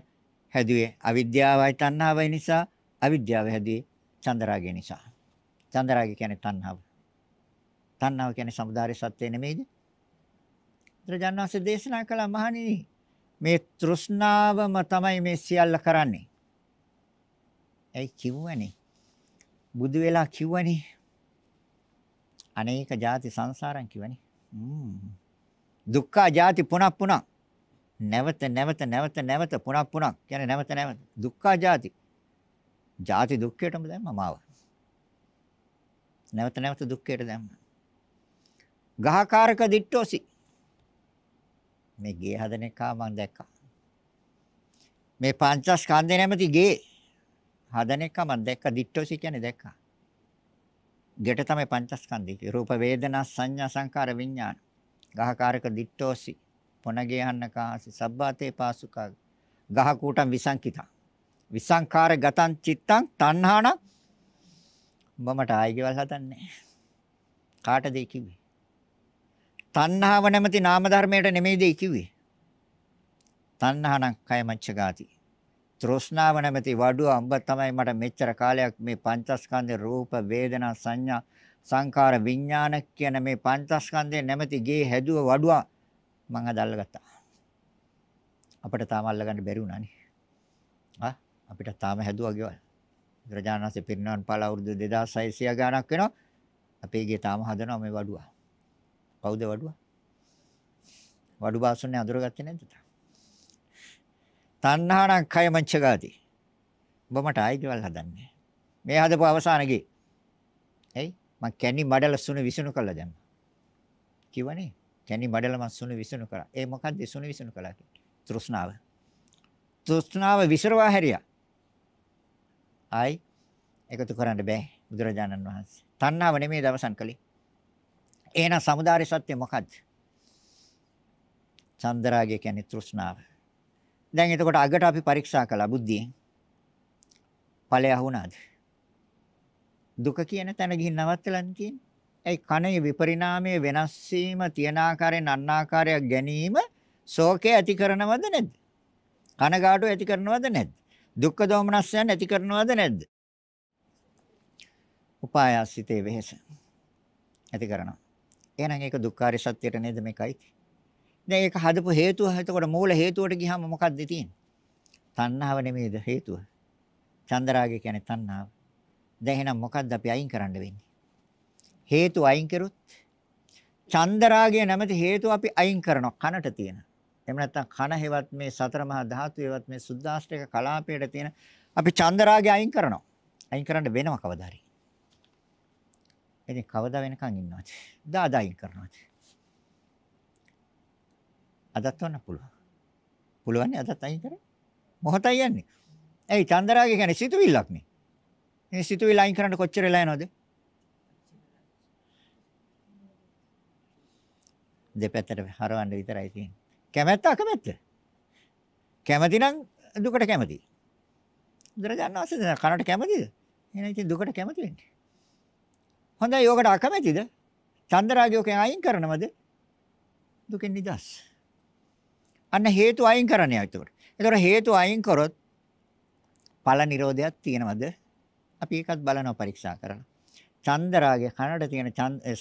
හැදුවේ අවිද්‍යාවයි තණ්හාවයි නිසා අවිද්‍යාව හැදුවේ චන්දරාගය නිසා. චන්දරාගය කියන්නේ තණ්හාව. තණ්හාව කියන්නේ samudāre සත්‍ය නෙමෙයිද? බුදුරජාණන් වහන්සේ දේශනා කළා මහණෙනි මේ තෘෂ්ණාවම තමයි මේ සියල්ල කරන්නේ. ඇයි කිව්වනේ? බුදු වෙලා කිව්වනේ. අනේක ಜಾති සංසාරම් කිව්වනේ. දුක්ඛ ಜಾති පුනක් පුනක්. නැවත නැවත නැවත නැවත පුනක් පුනක්. කියන්නේ නැවත නැවත. දුක්ඛ ಜಾති. ಜಾති දුක්ඛයටම දැම්ම මාව. නැවත නැවත දුක්ඛයට දැම්ම. ගහකාරක දිට්ඨෝසි. මේ ගේ හදන එක මම දැක්කා. මේ පංචස්කන්ධය නැමැති ගේ හදන එක මම දැක්ක දිට්ඨෝසි කියන්නේ දැක්කා. ගැට තමයි පංචස්කන්ධය කිය. රූප වේදනා සංඥා සංකාර විඥාන. ගහකාරක දිට්ඨෝසි. පොණගේ යන්න කාසි. සබ්බාතේ පාසුකා. ගහ කූටම් විසංකිතා. විසංකාර ගතං චිත්තං තණ්හාණ මමට ආයි ගෙවල් හදන්නේ. කාටද කිව්වේ? තණ්හාව නැමැති නාම ධර්මයට නෙමෙයිද කිව්වේ? තණ්හාණං කයමච්ඡ ගාති. තෘෂ්ණාව නැමැති වඩුව අඹ තමයි මට මෙච්චර කාලයක් මේ පංචස්කන්ධ රූප වේදනා සංඥා සංකාර විඥාන කියන මේ පංචස්කන්ධය නැමැති ගේ හැදුව වඩුව මං අද අල්ලගත්තා. අපිට තාම අල්ලගන්න බැරි වුණානේ. ආ අපිට තාම හැදුවා ගෙවල්. ග්‍රජානන්සේ පිරිනවන් පාල අවුරුදු 2600 ගාණක් වෙනවා. අපේ ගේ තාම හදනවා මේ වඩුව. කවුද වඩුව? වඩු බාසුන්නේ අඳුරගත්තේ නැද්ද තාම? තණ්හාණං කය මංචගාති. ඔබ මට ආයි ගෙවල් හදන්නේ. මේ හදපු අවසාන ගේ. එයි මං කැණි මඩල සුණු විසුණු කළා දැන්. කිවනේ කැණි මඩල මං සුණු විසුණු කළා. ඒ මොකද්ද සුණු විසුණු කළා කියන්නේ? තෘෂ්ණාව. තෘෂ්ණාව විසිරවා හැරියා. ආයි එකතු කරන්න බෑ බුදුරජාණන් වහන්සේ. තණ්හාව නෙමෙයි දවසන් කළේ. එහෙනම් samudāri සත්‍ය මොකද්ද? චන්දරාගය කියන්නේ තෘෂ්ණාව. දැන් එතකොට අගට අපි පරීක්ෂා කළා බුද්ධියෙන්. ඵලය අහුණාද? දුක කියන තැන ගිහින් නවත්තලාන් තියෙන්නේ. ඒ කණේ විපරිණාමයේ වෙනස් වීම තියන ආකාරයෙන් අන්න ආකාරයක් ගැනීම ශෝකය ඇති කරනවද නැද්ද? කනගාටුව ඇති කරනවද නැද්ද? දුක්ඛ දෝමනස්යන් ඇති කරනවද නැද්ද? උපායාසිතේ වෙහෙස ඇති කරනවා. එහෙනම් ඒක දුක්ඛාරිය සත්‍යයට නේද මේකයි? දැන් ඒක හදපු හේතුව එතකොට මූල හේතුවට ගියාම මොකක්ද තියෙන්නේ? තණ්හාව නෙමෙයිද හේතුව? චන්දරාගය කියන්නේ තණ්හාව. දැන් එහෙනම් මොකද්ද අපි අයින් කරන්න වෙන්නේ? හේතු අයින් කරොත් චන්දරාගය නැමැති හේතුව අපි අයින් කරනවා කනට තියෙන. එහෙම නැත්නම් කන හේවත් මේ සතර මහා ධාතු හේවත් මේ සුද්දාස්ඨක කලාපයට තියෙන අපි චන්දරාගය අයින් කරනවා. අයින් කරන්න වෙනව කවදා හරි. ඉතින් කවදා වෙනකන් ඉන්නවද? දාදා අයින් කරනවද? අදත් වන්න පුළුවන්. පුළුවන් නේ අදත් අයින් කරන්න. මොහොතයි යන්නේ. ඒ චන්දරාගය කියන්නේ සිතුවිල්ලක් නේ. මේ සිතුවිල්ල අයින් කරන්න කොච්චර වෙලා යනවද? දෙපැත්තට හරවන්න විතරයි තියෙන්නේ. කැමැත්ත අකමැත්ත. කැමැති නම් දුකට කැමැති. බුදුරජාණන් වහන්සේ දෙන කනට කැමැතිද? එහෙනම් ඉතින් දුකට කැමැති වෙන්නේ. හොඳයි, යෝගට අකමැතිද? චන්දරාගයෝකෙන් අයින් කරනවද? දුකෙන් නිදහස්. අන්න හේතු අයින් කරන්නේ ඒකට. ඒතකොට හේතු අයින් කරොත් ඵල නිරෝධයක් තියෙනවද? අපි ඒකත් බලනවා පරීක්ෂා කරලා. චන්දරාගය කනට තියෙන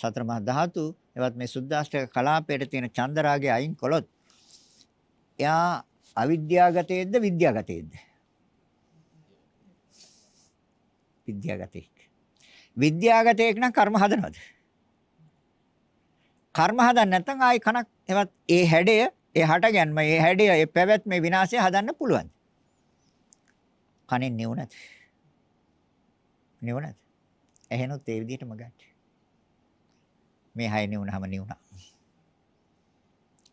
සතර මහා ධාතු එවත් මේ සුද්දාෂ්ටක කලාපයට තියෙන චන්දරාගය අයින් කළොත් එයා අවිද්‍යාගතයේද විද්‍යාගතයේද? විද්‍යාගතයේක. විද්‍යාගතයේක නම් කර්ම හදනවද? කර්ම හදන්නේ නැත්නම් ආයි කනක් එවත් ඒ හැඩය ඒ හටගන්ම, ඒ හැඩය, ඒ පැවැත්ම, ඒ විනාශය හදන්න පුළුවන්. කනෙන් නෙවුණත්. නෙවුණත්. එහෙනොත් ඒ විදිහටම ගන්න. මේ හය නෙවුණාම නෙවුණා.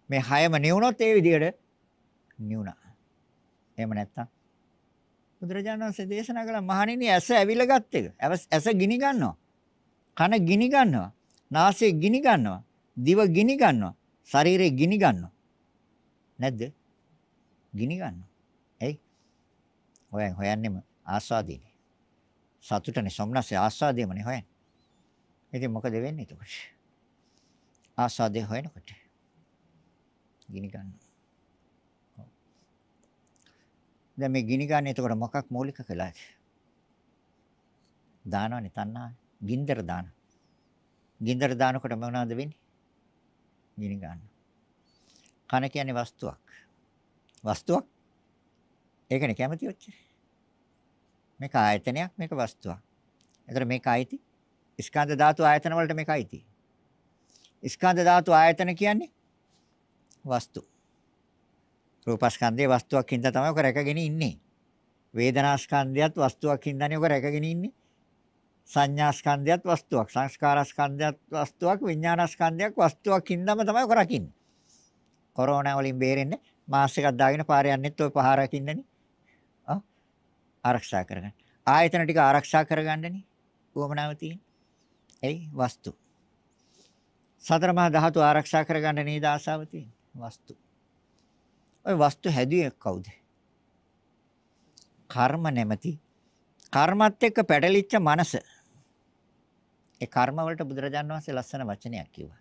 මේ හයම නෙවුණොත් ඒ විදිහට නෙවුණා. එහෙම නැත්තම් බුදුරජාණන් වහන්සේ දේශනා කළා මහණෙනි ඇස ඇවිල්ලා ගත් එක. ඇස ගිනි ගන්නවා. කන ගිනි ගන්නවා. නාසය ගිනි ගන්නවා. දිව ගිනි ගන්නවා. ශරීරය ගිනි ගන්නවා. නැද්ද? ගිනි ගන්නවා. ඇයි? හොයන් හොයන්නේම ආස්වාදීනේ. සතුටනේ සොම්නස්සේ ආස්වාදයමනේ හොයන්නේ. ඉතින් මොකද වෙන්නේ එතකොට? ආස්වාදේ හොයනකොට ගිනි ගන්නවා. දැන් මේ ගිනි ගන්න එතකොට මොකක් මූලික කළාද? දානවනේ තණ්හා. ගින්දර දාන. ගින්දර දානකොට මොනවද වෙන්නේ? ගිනි ගන්නවා. කන කියන්නේ වස්තුවක්. වස්තුවක්. ඒකනේ කැමති වෙච්චේ. මේක ආයතනයක්, මේක වස්තුවක්. එතකොට මේක අයිති ස්කන්ධ ධාතු ආයතන වලට මේක අයිති. ස්කන්ධ ධාතු ආයතන කියන්නේ වස්තු. රූපස්කන්ධයේ වස්තුවක් හින්දා තමයි ඔක රැකගෙන ඉන්නේ. වේදනාස්කන්ධයත් වස්තුවක් හින්දානේ ඔක රැකගෙන ඉන්නේ. සංඥාස්කන්ධයත් වස්තුවක් සංස්කාරස්කන්ධයත් වස්තුවක් විඥානස්කන්ධයක් වස්තුවක් හින්දාම තමයි ඔක රකින්නේ කොරෝනා වලින් බේරෙන්න මාස් එකක් දාගෙන පාර යන්නෙත් ওই පහරක් ඉන්නනේ. ආ ආරක්ෂා කරගන්න. ආයතන ටික ආරක්ෂා කරගන්නනේ. උවමනාව තියෙන. එයි වස්තු. සතර මහා ධාතු ආරක්ෂා කරගන්න නේද ආසාව තියෙන්නේ. වස්තු. ওই වස්තු හැදුවේ කවුද? කර්ම නැමැති කර්මත් එක්ක පැටලිච්ච මනස. ඒ කර්ම වලට බුදුරජාණන් වහන්සේ ලස්සන වචනයක් කිව්වා.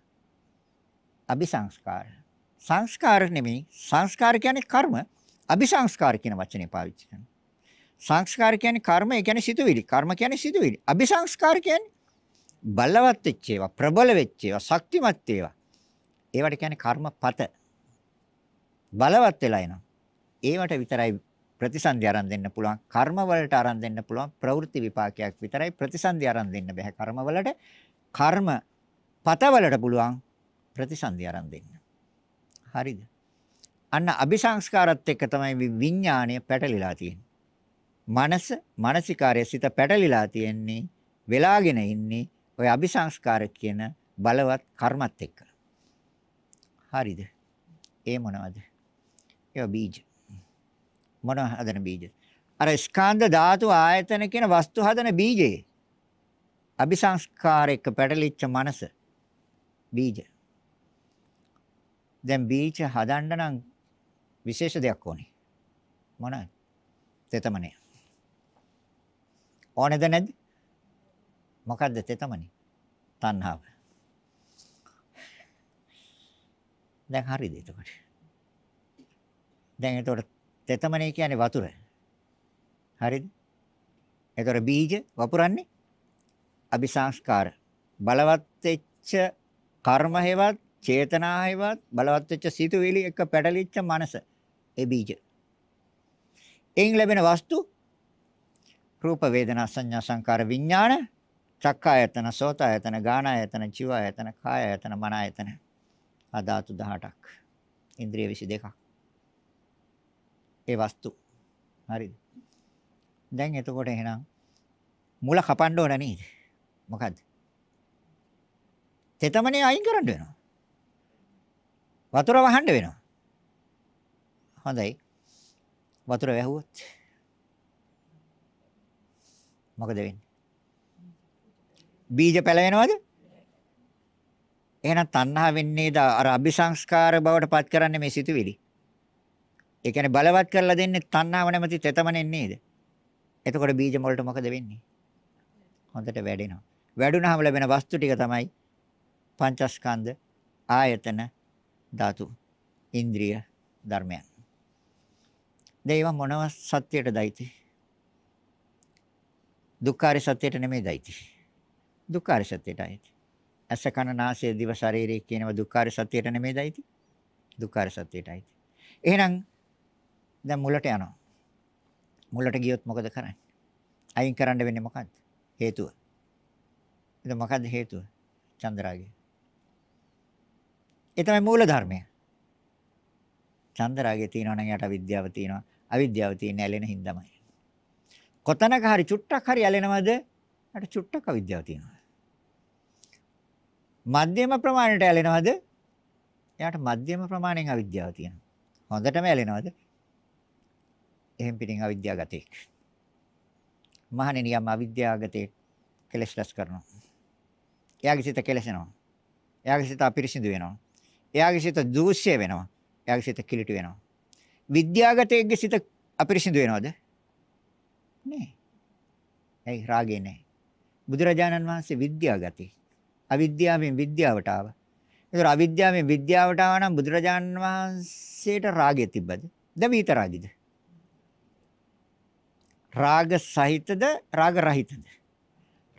අபிසංස්කාරය සංස්කාර නෙමෙයි සංස්කාර කියන්නේ කර්ම අபிසංස්කාර කියන වචනේ පාවිච්චි කරනවා. සංස්කාර කියන්නේ කර්ම ඒ කියන්නේ සිතුවිලි. කර්ම කියන්නේ සිතුවිලි. අபிසංස්කාර කියන්නේ බලවත් වෙච්ච ඒවා, ප්‍රබල වෙච්ච ඒවා, ශක්තිමත් ඒවා. ඒවට කියන්නේ කර්මපත. බලවත් වෙලා එනවා. ඒවට විතරයි ප්‍රතිසන්දි aran දෙන්න පුළුවන්. කර්ම වලට aran දෙන්න පුළුවන්. ප්‍රවෘත්ති විපාකයක් විතරයි ප්‍රතිසන්දි aran දෙන්න බෑ කර්ම වලට. කර්ම පත වලට පුළුවන් ප්‍රතිසන්දි aran දෙන්න. හරිද? අන්න අபிසංස්කාරත් එක්ක තමයි විඥාණය පැටලිලා තියෙන්නේ. මනස, මානසිකාරය සිත පැටලිලා තියෙන්නේ, වෙලාගෙන ඉන්නේ ওই අபிසංස්කාර කියන බලවත් කර්මත් එක්ක. හරිද? ඒ මොනවද? ඒ බීජ. මොන හදන බීජද? අර ස්කන්ධ ධාතු ආයතන කියන වස්තු හදන බීජේ. අபிසංස්කාර එක්ක පැටලිච්ච මනස. බීජ. දැන් බීච් හදන්න නම් විශේෂ දෙයක් ඕනේ. මොනවාද? තෙතමනේ. ඕනේද නැද්ද? මොකද්ද තෙතමනේ? තණ්හාව. දැන් හරිද එතකොට? දැන් එතකොට තෙතමනේ කියන්නේ වතුර. හරිද? එතකොට බීජ වපුරන්නේ අபிසංස්කාර. බලවත් වෙච්ච කර්ම හේවත් චේතනායවත් බලවත් වෙච්ච සිතුවිලි එක පැටලිච්ච මනස ඒ බීජ. එයින් ලැබෙන වස්තු රූප වේදනා සංඥා සංකාර විඥාන චක්කායතන සෝතායතන ගානායතන චිවායතන කායයතන මනායතන ආධාතු 18ක් ඉන්ද්‍රිය 22ක් ඒ වස්තු හරිද දැන් එතකොට එහෙනම් මුල කපන්න ඕන නේද මොකද්ද තෙතමනේ අයින් කරන්න වෙනවා වතුර වහන්න වෙනවා. හොඳයි. වතුර වැහුවොත් මොකද වෙන්නේ? බීජ පැලවෙනවද? එහෙනම් තණ්හා වෙන්නේද අර අபிසංස්කාර බවට පත් කරන්නේ මේ සිතුවිලි. ඒ කියන්නේ බලවත් කරලා දෙන්නේ තණ්හාව නැමැති තෙතමනේ නේද? එතකොට බීජ වලට මොකද වෙන්නේ? හොඳට වැඩෙනවා. වැඩුණාම ලැබෙන වස්තු ටික තමයි පංචස්කන්ධ ආයතන ධාතු ඉන්ද්‍රිය ධර්මයන්. දේව මොනව සත්‍යයට දයිති? දුක්ඛාර සත්‍යයට නෙමෙයි දයිති. දුක්ඛාර සත්‍යයටයි. ඇස කන නාසය දිව ශරීරය කියනවා දුක්ඛාර සත්‍යයට නෙමෙයි දයිති. දුක්ඛාර සත්‍යයටයි. එහෙනම් දැන් මුලට යනවා. මුලට ගියොත් මොකද කරන්නේ? අයින් කරන්න වෙන්නේ මොකද්ද? හේතුව. එතකොට මොකද්ද හේතුව? චන්ද්‍රාගය. ඒ තමයි මූල ධර්මය. චන්ද රාගය තියෙනවා නම් යට අවිද්‍යාව තියෙනවා. අවිද්‍යාව තියෙන ඇලෙන හින්දාමයි. කොතනක හරි චුට්ටක් හරි ඇලෙනවද? යට චුට්ටක් අවිද්‍යාව තියෙනවා. මධ්‍යම ප්‍රමාණයට ඇලෙනවද? එයාට මධ්‍යම ප්‍රමාණයෙන් අවිද්‍යාව තියෙනවා. හොඳටම ඇලෙනවද? එහෙන් පිටින් අවිද්‍යාව ගතේ. මහණෙනියම අවිද්‍යාව ගතේ කෙලස් රැස් කරනවා. එයාගේ සිත කෙලසෙනවා. එයාගේ සිත අපිරිසිදු වෙනවා. එයාගේ සිත දූෂ්‍ය වෙනවා. එයාගේ සිත කිලිටි වෙනවා. විද්‍යාගතයෙක්ගේ සිත අපිරිසිදු වෙනවද? නෑ. ඇයි රාගේ නෑ. බුදුරජාණන් වහන්සේ විද්‍යාගතයි. අවිද්‍යාවෙන් විද්‍යාවට ආවා. ඒතර අවිද්‍යාවෙන් විද්‍යාවට ආව නම් බුදුරජාණන් වහන්සේට රාගය තිබ්බද? දැන් විතරාදිද? රාග සහිතද රාග රහිතද?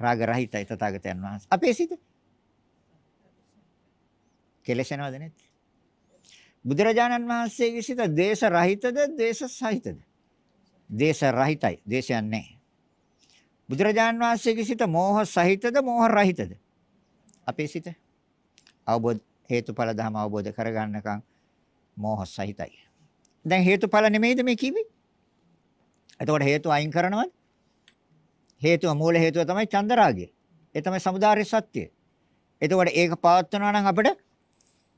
රාග රහිතයි තථාගතයන් වහන්සේ. අපේ සිත කෙලෙසෙනවද නැද්ද? බුදුරජාණන් වහන්සේගේ සිත දේශ රහිතද දේශ සහිතද? දේශ රහිතයි. දේශයක් නැහැ. බුදුරජාණන් වහන්සේගේ සිත මෝහ සහිතද මෝහ රහිතද? අපේ සිත අවබෝධ හේතුඵල ධම අවබෝධ කරගන්නකම් මෝහ සහිතයි. දැන් හේතුඵල නෙමෙයිද මේ කිව්වේ? එතකොට හේතු අයින් කරනවද? හේතුව මූල හේතුව තමයි චන්දරාගය. ඒ තමයි samudāre සත්‍යය. එතකොට ඒක පවත්වනවා නම් අපිට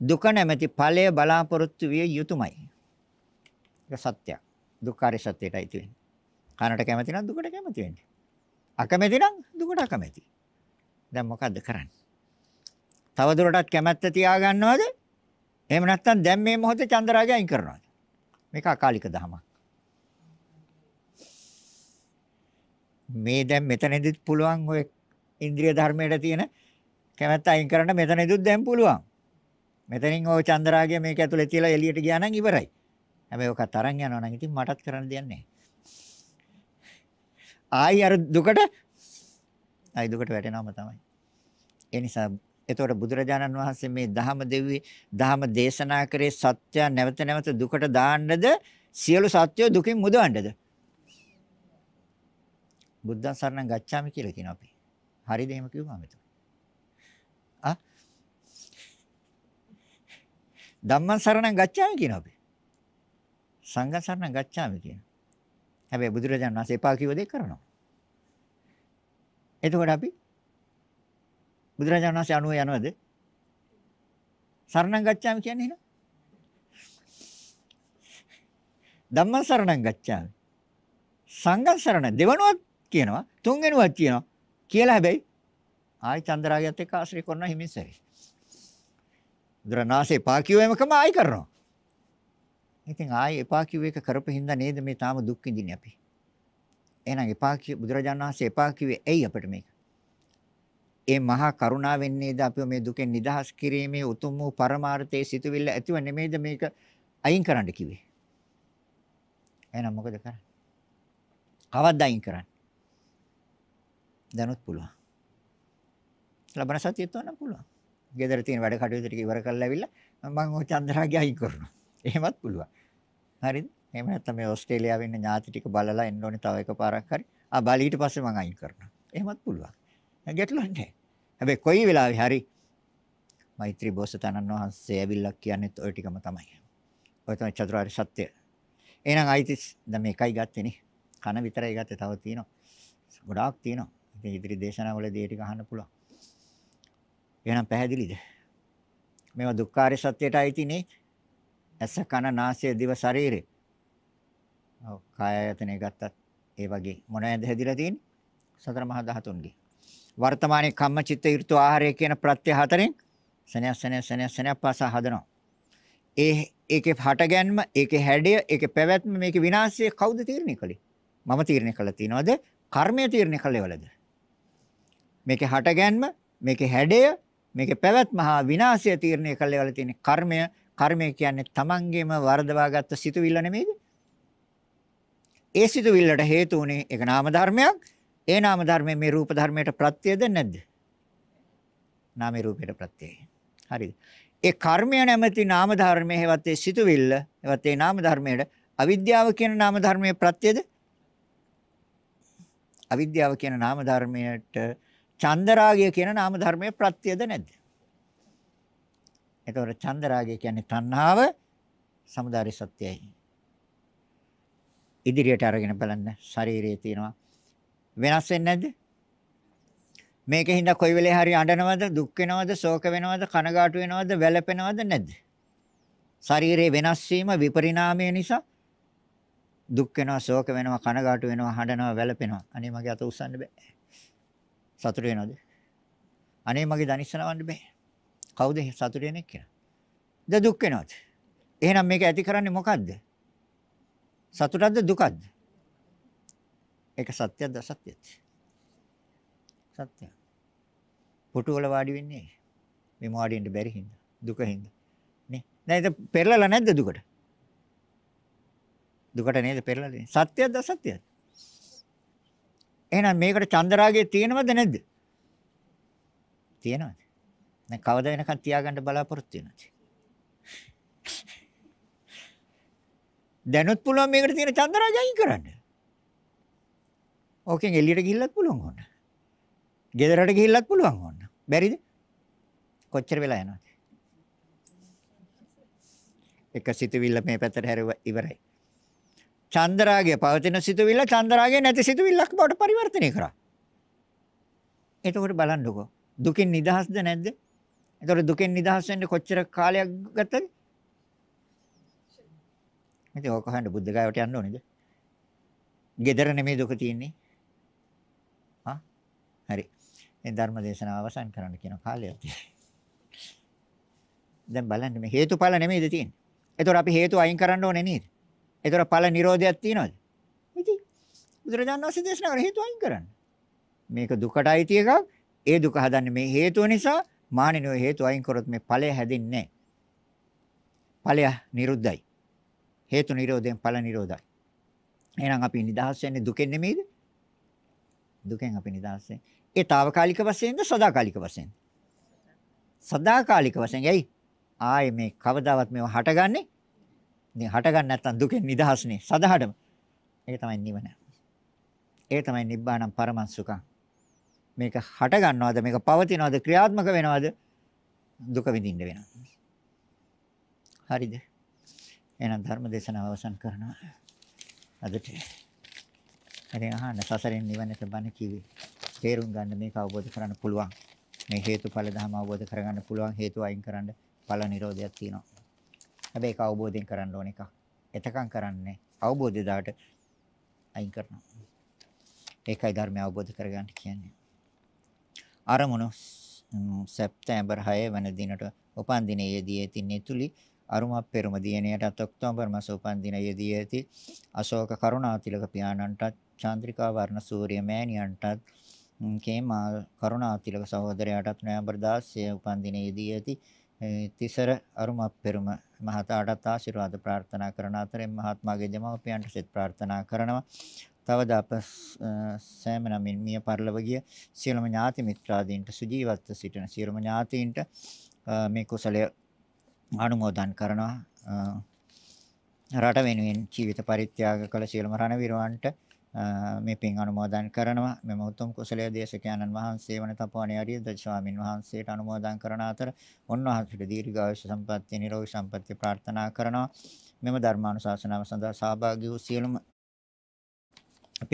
දුක නැමැති ඵලය බලාපොරොත්තු විය යුතුමයි. ඒක සත්‍යයක්. දුක්ඛාරය සත්‍යයටයි තියෙන්නේ. කනට කැමති නම් දුකට කැමති වෙන්නේ. අකමැති නම් දුකට අකමැති. දැන් මොකද්ද කරන්නේ? තවදුරටත් කැමැත්ත තියාගන්නවද? එහෙම නැත්නම් දැන් මේ මොහොතේ චන්දරාගය අයින් කරනවද? මේක අකාලික දහමක්. මේ දැන් මෙතනදිත් පුළුවන් ඔය ඉන්ද්‍රිය ධර්මයට තියෙන කැමැත්ත අයින් කරන්න මෙතනදිත් දැන් පුළුවන්. මෙතනින් ওই චන්ද්‍රාගය මේක ඇතුලේ තියලා එළියට ගියා නම් ඉවරයි. හැබැයි ඔක තරන් යනවා නම් ඉතින් මටත් කරන්න දෙයක් නැහැ. ආයි අර දුකට ආයි දුකට වැටෙනවම තමයි. ඒ නිසා එතකොට බුදුරජාණන් වහන්සේ මේ දහම දෙවි දහම දේශනා කරේ සත්‍ය නැවත නැවත දුකට දාන්නද සියලු සත්‍යෝ දුකින් මුදවන්නද බුද්ධ සරණ ගච්ඡාමි කියලා කියන අපි. හරිද එහෙම කිව්වම එතකොට. ධම්මං සරණං ගච්ඡාමි කියනවා අපි. සංඝං සරණං ගච්ඡාමි කියනවා. හැබැයි බුදුරජාණන් වහන්සේ එපා කිව්ව දේ කරනවා. එතකොට අපි බුදුරජාණන් වහන්සේ අනුව යනවද? සරණං ගච්ඡාමි කියන්නේ එහෙනම්. ධම්මං සරණං ගච්ඡාමි. සංඝං සරණ දෙවනුවත් කියනවා, තුන්වෙනුවත් කියනවා. කියලා හැබැයි ආයි චන්ද්‍රාගයත් එක්ක ආශ්‍රය කරන හිමිසරේ. දුරනාසේ එපා කිව්ව එකම ආයි කරනවා. ඉතින් ආයි එපා කිව්ව එක කරපු හින්දා නේද මේ තාම දුක් විඳින්නේ අපි. එහෙනම් එපා කිය බුදුරජාණන් වහන්සේ එපා කිව්වේ ඇයි අපිට මේක? ඒ මහා කරුණාවෙන් නේද අපිව මේ දුකෙන් නිදහස් කිරීමේ උතුම් වූ පරමාර්ථයේ සිටවිල්ල ඇතිව නෙමෙයිද මේක අයින් කරන්න කිව්වේ. එහෙනම් මොකද කරන්නේ? කවද්ද අයින් කරන්නේ? දැනුත් පුළුවන්. ලබන සතියේ තෝරන්න පුළුවන්. ගෙදර තියෙන වැඩ කටයුතු ටික ඉවර කරලා ඇවිල්ලා මම ওই චන්ද්‍රාගේ අයින් කරනවා. එහෙමත් පුළුවන්. හරිද? එහෙම නැත්නම් මේ ඕස්ට්‍රේලියාවේ ඉන්න ඥාති ටික බලලා එන්න ඕනේ තව එකපාරක් හරි. ආ බලී ඊට පස්සේ මම අයින් කරනවා. එහෙමත් පුළුවන්. ගැටලුවක් නැහැ. හැබැයි කොයි වෙලාවෙ හරි මෛත්‍රී බෝසතාණන් වහන්සේ ඇවිල්ලා කියන්නේ ඔය ටිකම තමයි. ඔය තමයි චතුරාර්ය සත්‍ය. එහෙනම් අයිතිස් දැන් මේකයි ගත්තේනේ. කන විතරයි ගත්තේ තව තියෙනවා. ගොඩාක් තියෙනවා. ඉතින් ඉදිරි දේශනාවලදී ඒ ටික අහන්න පුළුවන්. එහෙනම් පැහැදිලිද? මේවා දුක්ඛාරය සත්‍යයට අයිති නේ. ඇස කන නාසය දිව ශරීරය. ඔව් කාය ආයතනය ගත්තත් ඒ වගේ මොනවද හැදිලා තියෙන්නේ? සතර මහා ධාතුන්ගේ. වර්තමානයේ කම්ම චිත්ත ඍතු ආහාරය කියන ප්‍රත්‍ය හතරෙන් සනස් සනස් සනස් සනස් පාස හදනවා. ඒ ඒකේ හටගැන්ම, ඒකේ හැඩය, ඒකේ පැවැත්ම, මේකේ විනාශය කවුද තීරණය කළේ? මම තීරණය කළා තියනවාද? කර්මය තීරණය කළේ වලද? මේකේ හටගැන්ම, මේකේ හැඩය, මේකේ පැවැත්ම හා විනාශය තීරණය කළේ වල තියෙන කර්මය. කර්මය කියන්නේ තමන්ගේම වර්ධවාගත්තු සිතුවිල්ල නෙමෙයිද? ඒ සිතුවිල්ලට හේතු උනේ ඒක නාම ධර්මයක්. ඒ නාම ධර්මයේ මේ රූප ධර්මයට ප්‍රත්‍යයද නැද්ද? නාමේ රූපයට ප්‍රත්‍යයයි. හරිද? ඒ කර්මය නැමැති නාම ධර්මයේ හැවත් ඒ සිතුවිල්ල, හැවත් ඒ නාම ධර්මයේ අවිද්‍යාව කියන නාම ධර්මයේ ප්‍රත්‍යයද? අවිද්‍යාව කියන නාම ධර්මයට චන්දරාගය කියන නාම ධර්මයේ ප්‍රත්‍යද නැද්ද? එතකොට චන්දරාගය කියන්නේ තණ්හාව සමුදාරි සත්‍යයයි. ඉදිරියට අරගෙන බලන්න ශරීරයේ තියෙනවා වෙනස් වෙන්නේ නැද්ද? මේකෙන් ඉඳ කොයි වෙලේ හරි අඬනවද, දුක් වෙනවද, ශෝක වෙනවද, කනගාටු වෙනවද, වැළපෙනවද නැද්ද? ශරීරයේ වෙනස් වීම විපරිණාමය නිසා දුක් වෙනවා, ශෝක වෙනවා, කනගාටු වෙනවා, හඬනවා, වැළපෙනවා. අනේ මගේ අත උස්සන්න බෑ. සතුට වෙනවද? අනේ මගේ දනිස්සනවන්න බෑ. කවුද සතුට වෙන එක කියලා? ද දුක් වෙනවද? එහෙනම් මේක ඇති කරන්නේ මොකද්ද? සතුටක්ද දුකක්ද? ඒක සත්‍යද අසත්‍යද? සත්‍ය. පුටු වල වාඩි වෙන්නේ මේ මොඩි වෙන්න බැරි හින්දා දුක හින්දා නේ නේද පෙරලලා නැද්ද දුකට දුකට නේද පෙරලලා සත්‍යද අසත්‍යද එහෙනම් මේකට චන්දරාගය තියෙනවද නැද්ද? තියෙනවද? දැන් කවද වෙනකන් තියාගන්න බලාපොරොත්තු වෙනවද? දැනුත් පුළුවන් මේකට තියෙන චන්දරාගය අයින් කරන්න. ඕකෙන් එළියට ගිහිල්ලත් පුළුවන් ඕන. ගෙදරට ගිහිල්ලත් පුළුවන් ඕන. බැරිද? කොච්චර වෙලා යනවද? එක සිතවිල්ල මේ පැත්තට හැරෙව ඉවරයි. චන්ද්‍රාගය පවතින සිතුවිල්ල චන්ද්‍රාගය නැති සිතුවිල්ලක් බවට පරිවර්තනය කරා. එතකොට බලන්නකෝ දුකින් නිදහස්ද නැද්ද? එතකොට දුකෙන් නිදහස් වෙන්න කොච්චර කාලයක් ගතද? ඉතින් ඔක හඳ බුද්ධ ගාවට යන්න ඕනේද? gedara නෙමේ දුක තියෙන්නේ. හා? හරි. මේ ධර්ම දේශනාව අවසන් කරන්න කියන කාලයක් තියෙනවා. දැන් බලන්න මේ හේතුඵල නෙමෙයිද තියෙන්නේ. ඒතොර අපි හේතු අයින් කරන්න ඕනේ නේද? ඒතර ඵල නිරෝධයක් තියනවාද? ඉතින් බුදුරජාණන් වහන්සේ දේශනා කරන හේතු අයින් කරන්න. මේක දුකට අයිති එකක්. ඒ දුක හදන්නේ මේ හේතුව නිසා මානිනෝ හේතු අයින් කරොත් මේ ඵලය හැදෙන්නේ නැහැ. ඵලය නිරුද්ධයි. හේතු නිරෝධයෙන් ඵල නිරෝධයි. එහෙනම් අපි නිදහස් වෙන්නේ දුකෙන් නෙමෙයිද? දුකෙන් අපි නිදහස් වෙන්නේ. ඒ తాවකාලික වශයෙන්ද සදාකාලික වශයෙන්ද? සදාකාලික වශයෙන්. එයි ආයේ මේ කවදාවත් මේව හටගන්නේ ඉතින් හට ගන්න නැත්නම් දුකෙන් නිදහස්නේ සදහඩම. ඒක තමයි නිවන. ඒ තමයි නිබ්බානම් පරමං සුඛං. මේක හට ගන්නවද මේක පවතිනවද ක්‍රියාත්මක වෙනවද දුක විඳින්න වෙනවා. හරිද? එහෙනම් ධර්ම දේශනාව අවසන් කරනවා. අදට හරි අහන්න සසරෙන් නිවනට බණ කිවි. තේරුම් ගන්න මේක අවබෝධ කරගන්න පුළුවන්. මේ හේතුඵල ධර්ම අවබෝධ කරගන්න පුළුවන් හේතු අයින් කරන්න ඵල නිරෝධයක් තියෙනවා. හැබැයි ඒක අවබෝධයෙන් කරන්න ඕන එකක්. එතකන් කරන්නේ අවබෝධය දාට අයින් කරනවා. ඒකයි ධර්මය අවබෝධ කරගන්න කියන්නේ. අරමුණු සැප්තැම්බර් 6 වන දිනට උපන් දිනයේදී ඇති නිතුලි අරුමක් පෙරම දිනයටත් ඔක්තෝබර් මාස උපන් දිනයේදී ඇති අශෝක කරුණාතිලක පියාණන්ටත් චාන්ද්‍රිකා වර්ණ සූර්ය මෑණියන්ටත් කේමා කරුණාතිලක සහෝදරයාටත් නොවැම්බර් 16 උපන් දිනයේදී ඇති තිසර අරුමත් පෙරම මහතාටත් ආශිර්වාද ප්‍රාර්ථනා කරන අතරෙන් මහත්මාගේ දෙමව්පියන්ට සෙත් ප්‍රාර්ථනා කරනවා. තවද අප සෑම නමින් මිය පරලව ගිය සියලුම ඥාති මිත්‍රාදීන්ට සුජීවත්ව සිටින සියලුම ඥාතීන්ට මේ කුසලය අනුමෝදන් කරනවා. රට වෙනුවෙන් ජීවිත පරිත්‍යාග කළ සියලුම රණවීරවන්ට මේ පින් අනුමෝදන් කරනවා මෙම උතුම් කුසලයේ දේශකයන්න් වහන්සේ වන තපෝණේ ආරිය දශාමින් වහන්සේට අනුමෝදන් කරන අතර උන්වහන්සේට දීර්ඝායුෂ සම්පත්තිය නිරෝගී සම්පත්තිය ප්‍රාර්ථනා කරනවා මෙම ධර්මානුශාසනාව සඳහා සහභාගී වූ සියලුම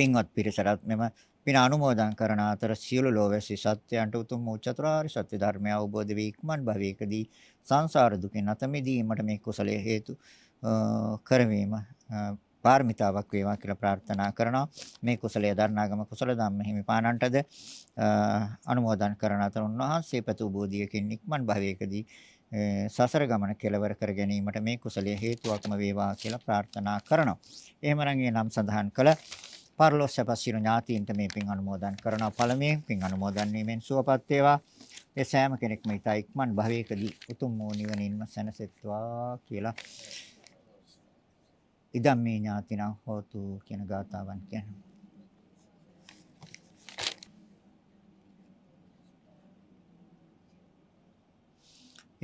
පින්වත් පිරිසට මෙම පින අනුමෝදන් කරන අතර සියලු ලෝවැසි සත්‍යයන්ට උතුම් වූ චතුරාර්ය සත්‍ය ධර්මය අවබෝධ වී ඉක්මන් භවයකදී සංසාර දුකින් අත මිදීමට මේ කුසලයේ හේතු කරවීම පාරමිතාවක් වේවා කියලා ප්‍රාර්ථනා කරනවා. මේ කුසලය දරණාගම කුසල ධම්ම හිමිපාණන්ටද අනුමෝදන් කරන අතර උන්වහන්සේ පැතු බෝධියකින් ඉක්මන් භවයකදී සසර ගමන කෙලවර කර ගැනීමට මේ කුසලය හේතුවක්ම වේවා කියලා ප්‍රාර්ථනා කරනවා. එහෙමනම් නම් සඳහන් කළ පරලොස් සැපසිරු ඥාතීන්ට මේ පින් අනුමෝදන් කරන පළමුවෙන් පින් අනුමෝදන් වීමෙන් සුවපත් වේවා. ඒ සෑම කෙනෙක්ම ඊතා ඉක්මන් භවයකදී උතුම් වූ නිවනින්ම සැනසෙත්වා කියලා ඉදම් මේ ඥාතිනම් හෝතු කියන ගාතාවන් කියනවා.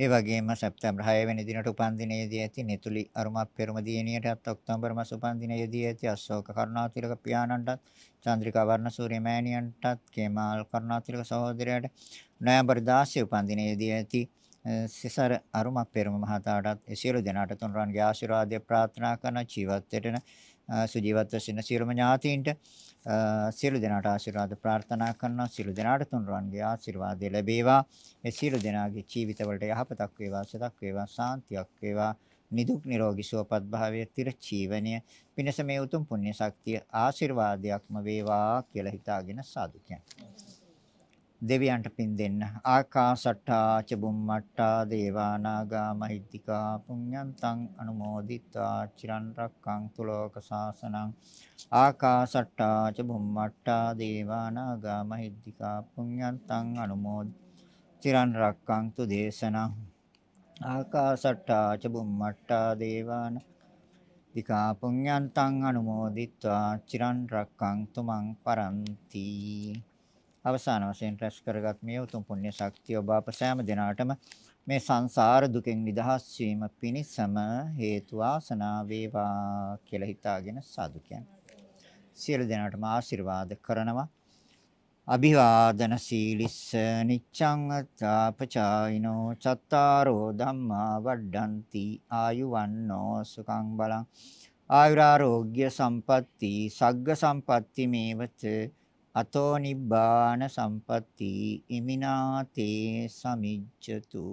ඒ වගේම සැප්තැම්බර් 6 වෙනි දිනට උපන් දිනයේදී ඇති නෙතුලි අරුමත් පෙරම දිනේටත් ඔක්තෝබර් මාස උපන් දිනයේදී ඇති අශෝක කරුණාතිලක පියාණන්ටත් චන්ද්‍රිකා වර්ණ සූර්ය මෑණියන්ටත් කේමාල් කරුණාතිලක සහෝදරයාට නොවැම්බර් 16 උපන් දිනයේදී ඇති සිසර අරුමක් පෙරම මහතාටත් සියලු දෙනාට තුන්රන්ගේ ආශිර්වාදය ප්‍රාර්ථනා කරන ජීවත් වෙන සුජීවත්ව සිටින සියලුම ඥාතීන්ට සියලු දෙනාට ආශිර්වාද ප්‍රාර්ථනා කරන සියලු දෙනාට තුන්රන්ගේ ආශිර්වාදය ලැබේවා මේ සියලු දෙනාගේ ජීවිතවලට යහපතක් වේවා සතක් වේවා සාන්තියක් වේවා නිදුක් නිරෝගී සුවපත් භාවය තිර ජීවනය පිණස මේ උතුම් පුණ්‍ය ශක්තිය ආශිර්වාදයක්ම වේවා කියලා හිතාගෙන සාදු කියන්නේ දෙවියන්ට පින් දෙන්න. ආකාශට්ටා ච බුම්මට්ටා දේවානාගා මහිත්‍තිකා පුඤ්ඤන්තං අනුමෝදිත්වා චිරන් රක්ඛන්තු ලෝක සාසනං. ආකාශට්ටා ච බුම්මට්ටා දේවානාගා මහිත්‍තිකා පුඤ්ඤන්තං අනුමෝද චිරන් රක්ඛන්තු දේශනං. ආකාශට්ටා ච බුම්මට්ටා දේවාන දිකා පුඤ්ඤන්තං අනුමෝදිත්වා චිරන් රක්ඛන්තු මං පරන්ති. අවසාන වශයෙන් රැස් කරගත් මේ උතුම් පුණ්‍ය ශක්තිය ඔබ අප සෑම දිනාටම මේ සංසාර දුකෙන් නිදහස් වීම පිණිසම හේතු ආසනා වේවා කියලා හිතාගෙන සාදු කියන්නේ. සියලු දෙනාටම ආශිර්වාද කරනවා. අභිවාදන සීලිස්ස නිච්ඡං අත්තාපචායිනෝ චත්තාරෝ ධම්මා වඩ්ඩಂತಿ ආයුවන්නෝ සුඛං බලං ආයුරාෝග්‍ය සම්පatti සග්ග සම්පatti මේවච අතෝ නිබ්බාන සම්පatti ඉමිනාතේ සමිජ්ජතු